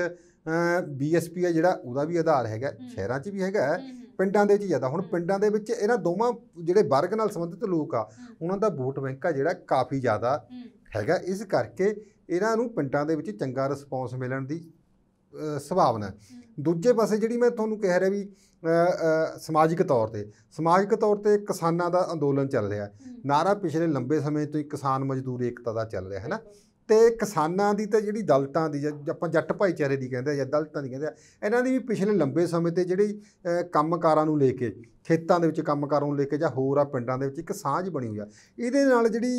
ਬੀਐਸਪੀ ਆ ਜਿਹੜਾ ਉਹਦਾ ਵੀ ਆਧਾਰ ਹੈਗਾ ਸ਼ਹਿਰਾਂ 'ਚ ਵੀ ਹੈਗਾ ਪਿੰਡਾਂ ਦੇ ਵਿੱਚ ਜ਼ਿਆਦਾ ਹੁਣ ਪਿੰਡਾਂ ਦੇ ਵਿੱਚ ਇਹਨਾਂ ਦੋਵਾਂ ਜਿਹੜੇ ਵਰਗ ਨਾਲ ਸੰਬੰਧਿਤ ਲੋਕ ਆ ਉਹਨਾਂ ਦਾ ਵੋਟ ਬੈਂਕ ਆ ਜਿਹੜਾ ਕਾਫੀ ਜ਼ਿਆਦਾ ਹੈਗਾ ਇਸ ਕਰਕੇ ਇਹਨਾਂ ਨੂੰ ਪਿੰਡਾਂ ਦੇ ਵਿੱਚ ਚੰਗਾ ਰਿਸਪੌਂਸ ਮਿਲਣ ਦੀ ਸੁਭਾਵਨਾ ਦੂਜੇ ਪਾਸੇ ਜਿਹੜੀ ਮੈਂ ਤੁਹਾਨੂੰ ਕਹਿ ਰਿਹਾ ਵੀ ਸਮਾਜਿਕ ਤੌਰ ਤੇ ਸਮਾਜਿਕ ਤੌਰ ਤੇ ਕਿਸਾਨਾਂ ਦਾ ਅੰਦੋਲਨ ਚੱਲ ਰਿਹਾ ਨਾਰਾ ਪਿਛਲੇ ਲੰਬੇ ਸਮੇਂ ਤੋਂ ਹੀ ਕਿਸਾਨ ਮਜ਼ਦੂਰ ਏਕਤਾ ਦਾ ਚੱਲ ਰਿਹਾ ਹੈ ਨਾ ਤੇ ਕਿਸਾਨਾਂ ਦੀ ਤੇ ਜਿਹੜੀ ਦਲਤਾਂ ਦੀ ਆਪਾਂ ਜੱਟ ਭਾਈਚਾਰੇ ਦੀ ਕਹਿੰਦੇ ਜਾਂ ਦਲਤਾਂ ਦੀ ਕਹਿੰਦੇ ਆ ਇਹਨਾਂ ਦੀ ਵੀ ਪਿਛਲੇ ਲੰਬੇ ਸਮੇਂ ਤੇ ਜਿਹੜੀ ਕੰਮਕਾਰਾਂ ਨੂੰ ਲੈ ਕੇ ਖੇਤਾਂ ਦੇ ਵਿੱਚ ਕੰਮਕਾਰਾਂ ਨੂੰ ਲੈ ਕੇ ਜਾਂ ਹੋਰ ਆ ਪਿੰਡਾਂ ਦੇ ਵਿੱਚ ਇੱਕ ਸਾਂਝ ਬਣੀ ਹੋਈ ਆ ਇਹਦੇ ਨਾਲ ਜਿਹੜੀ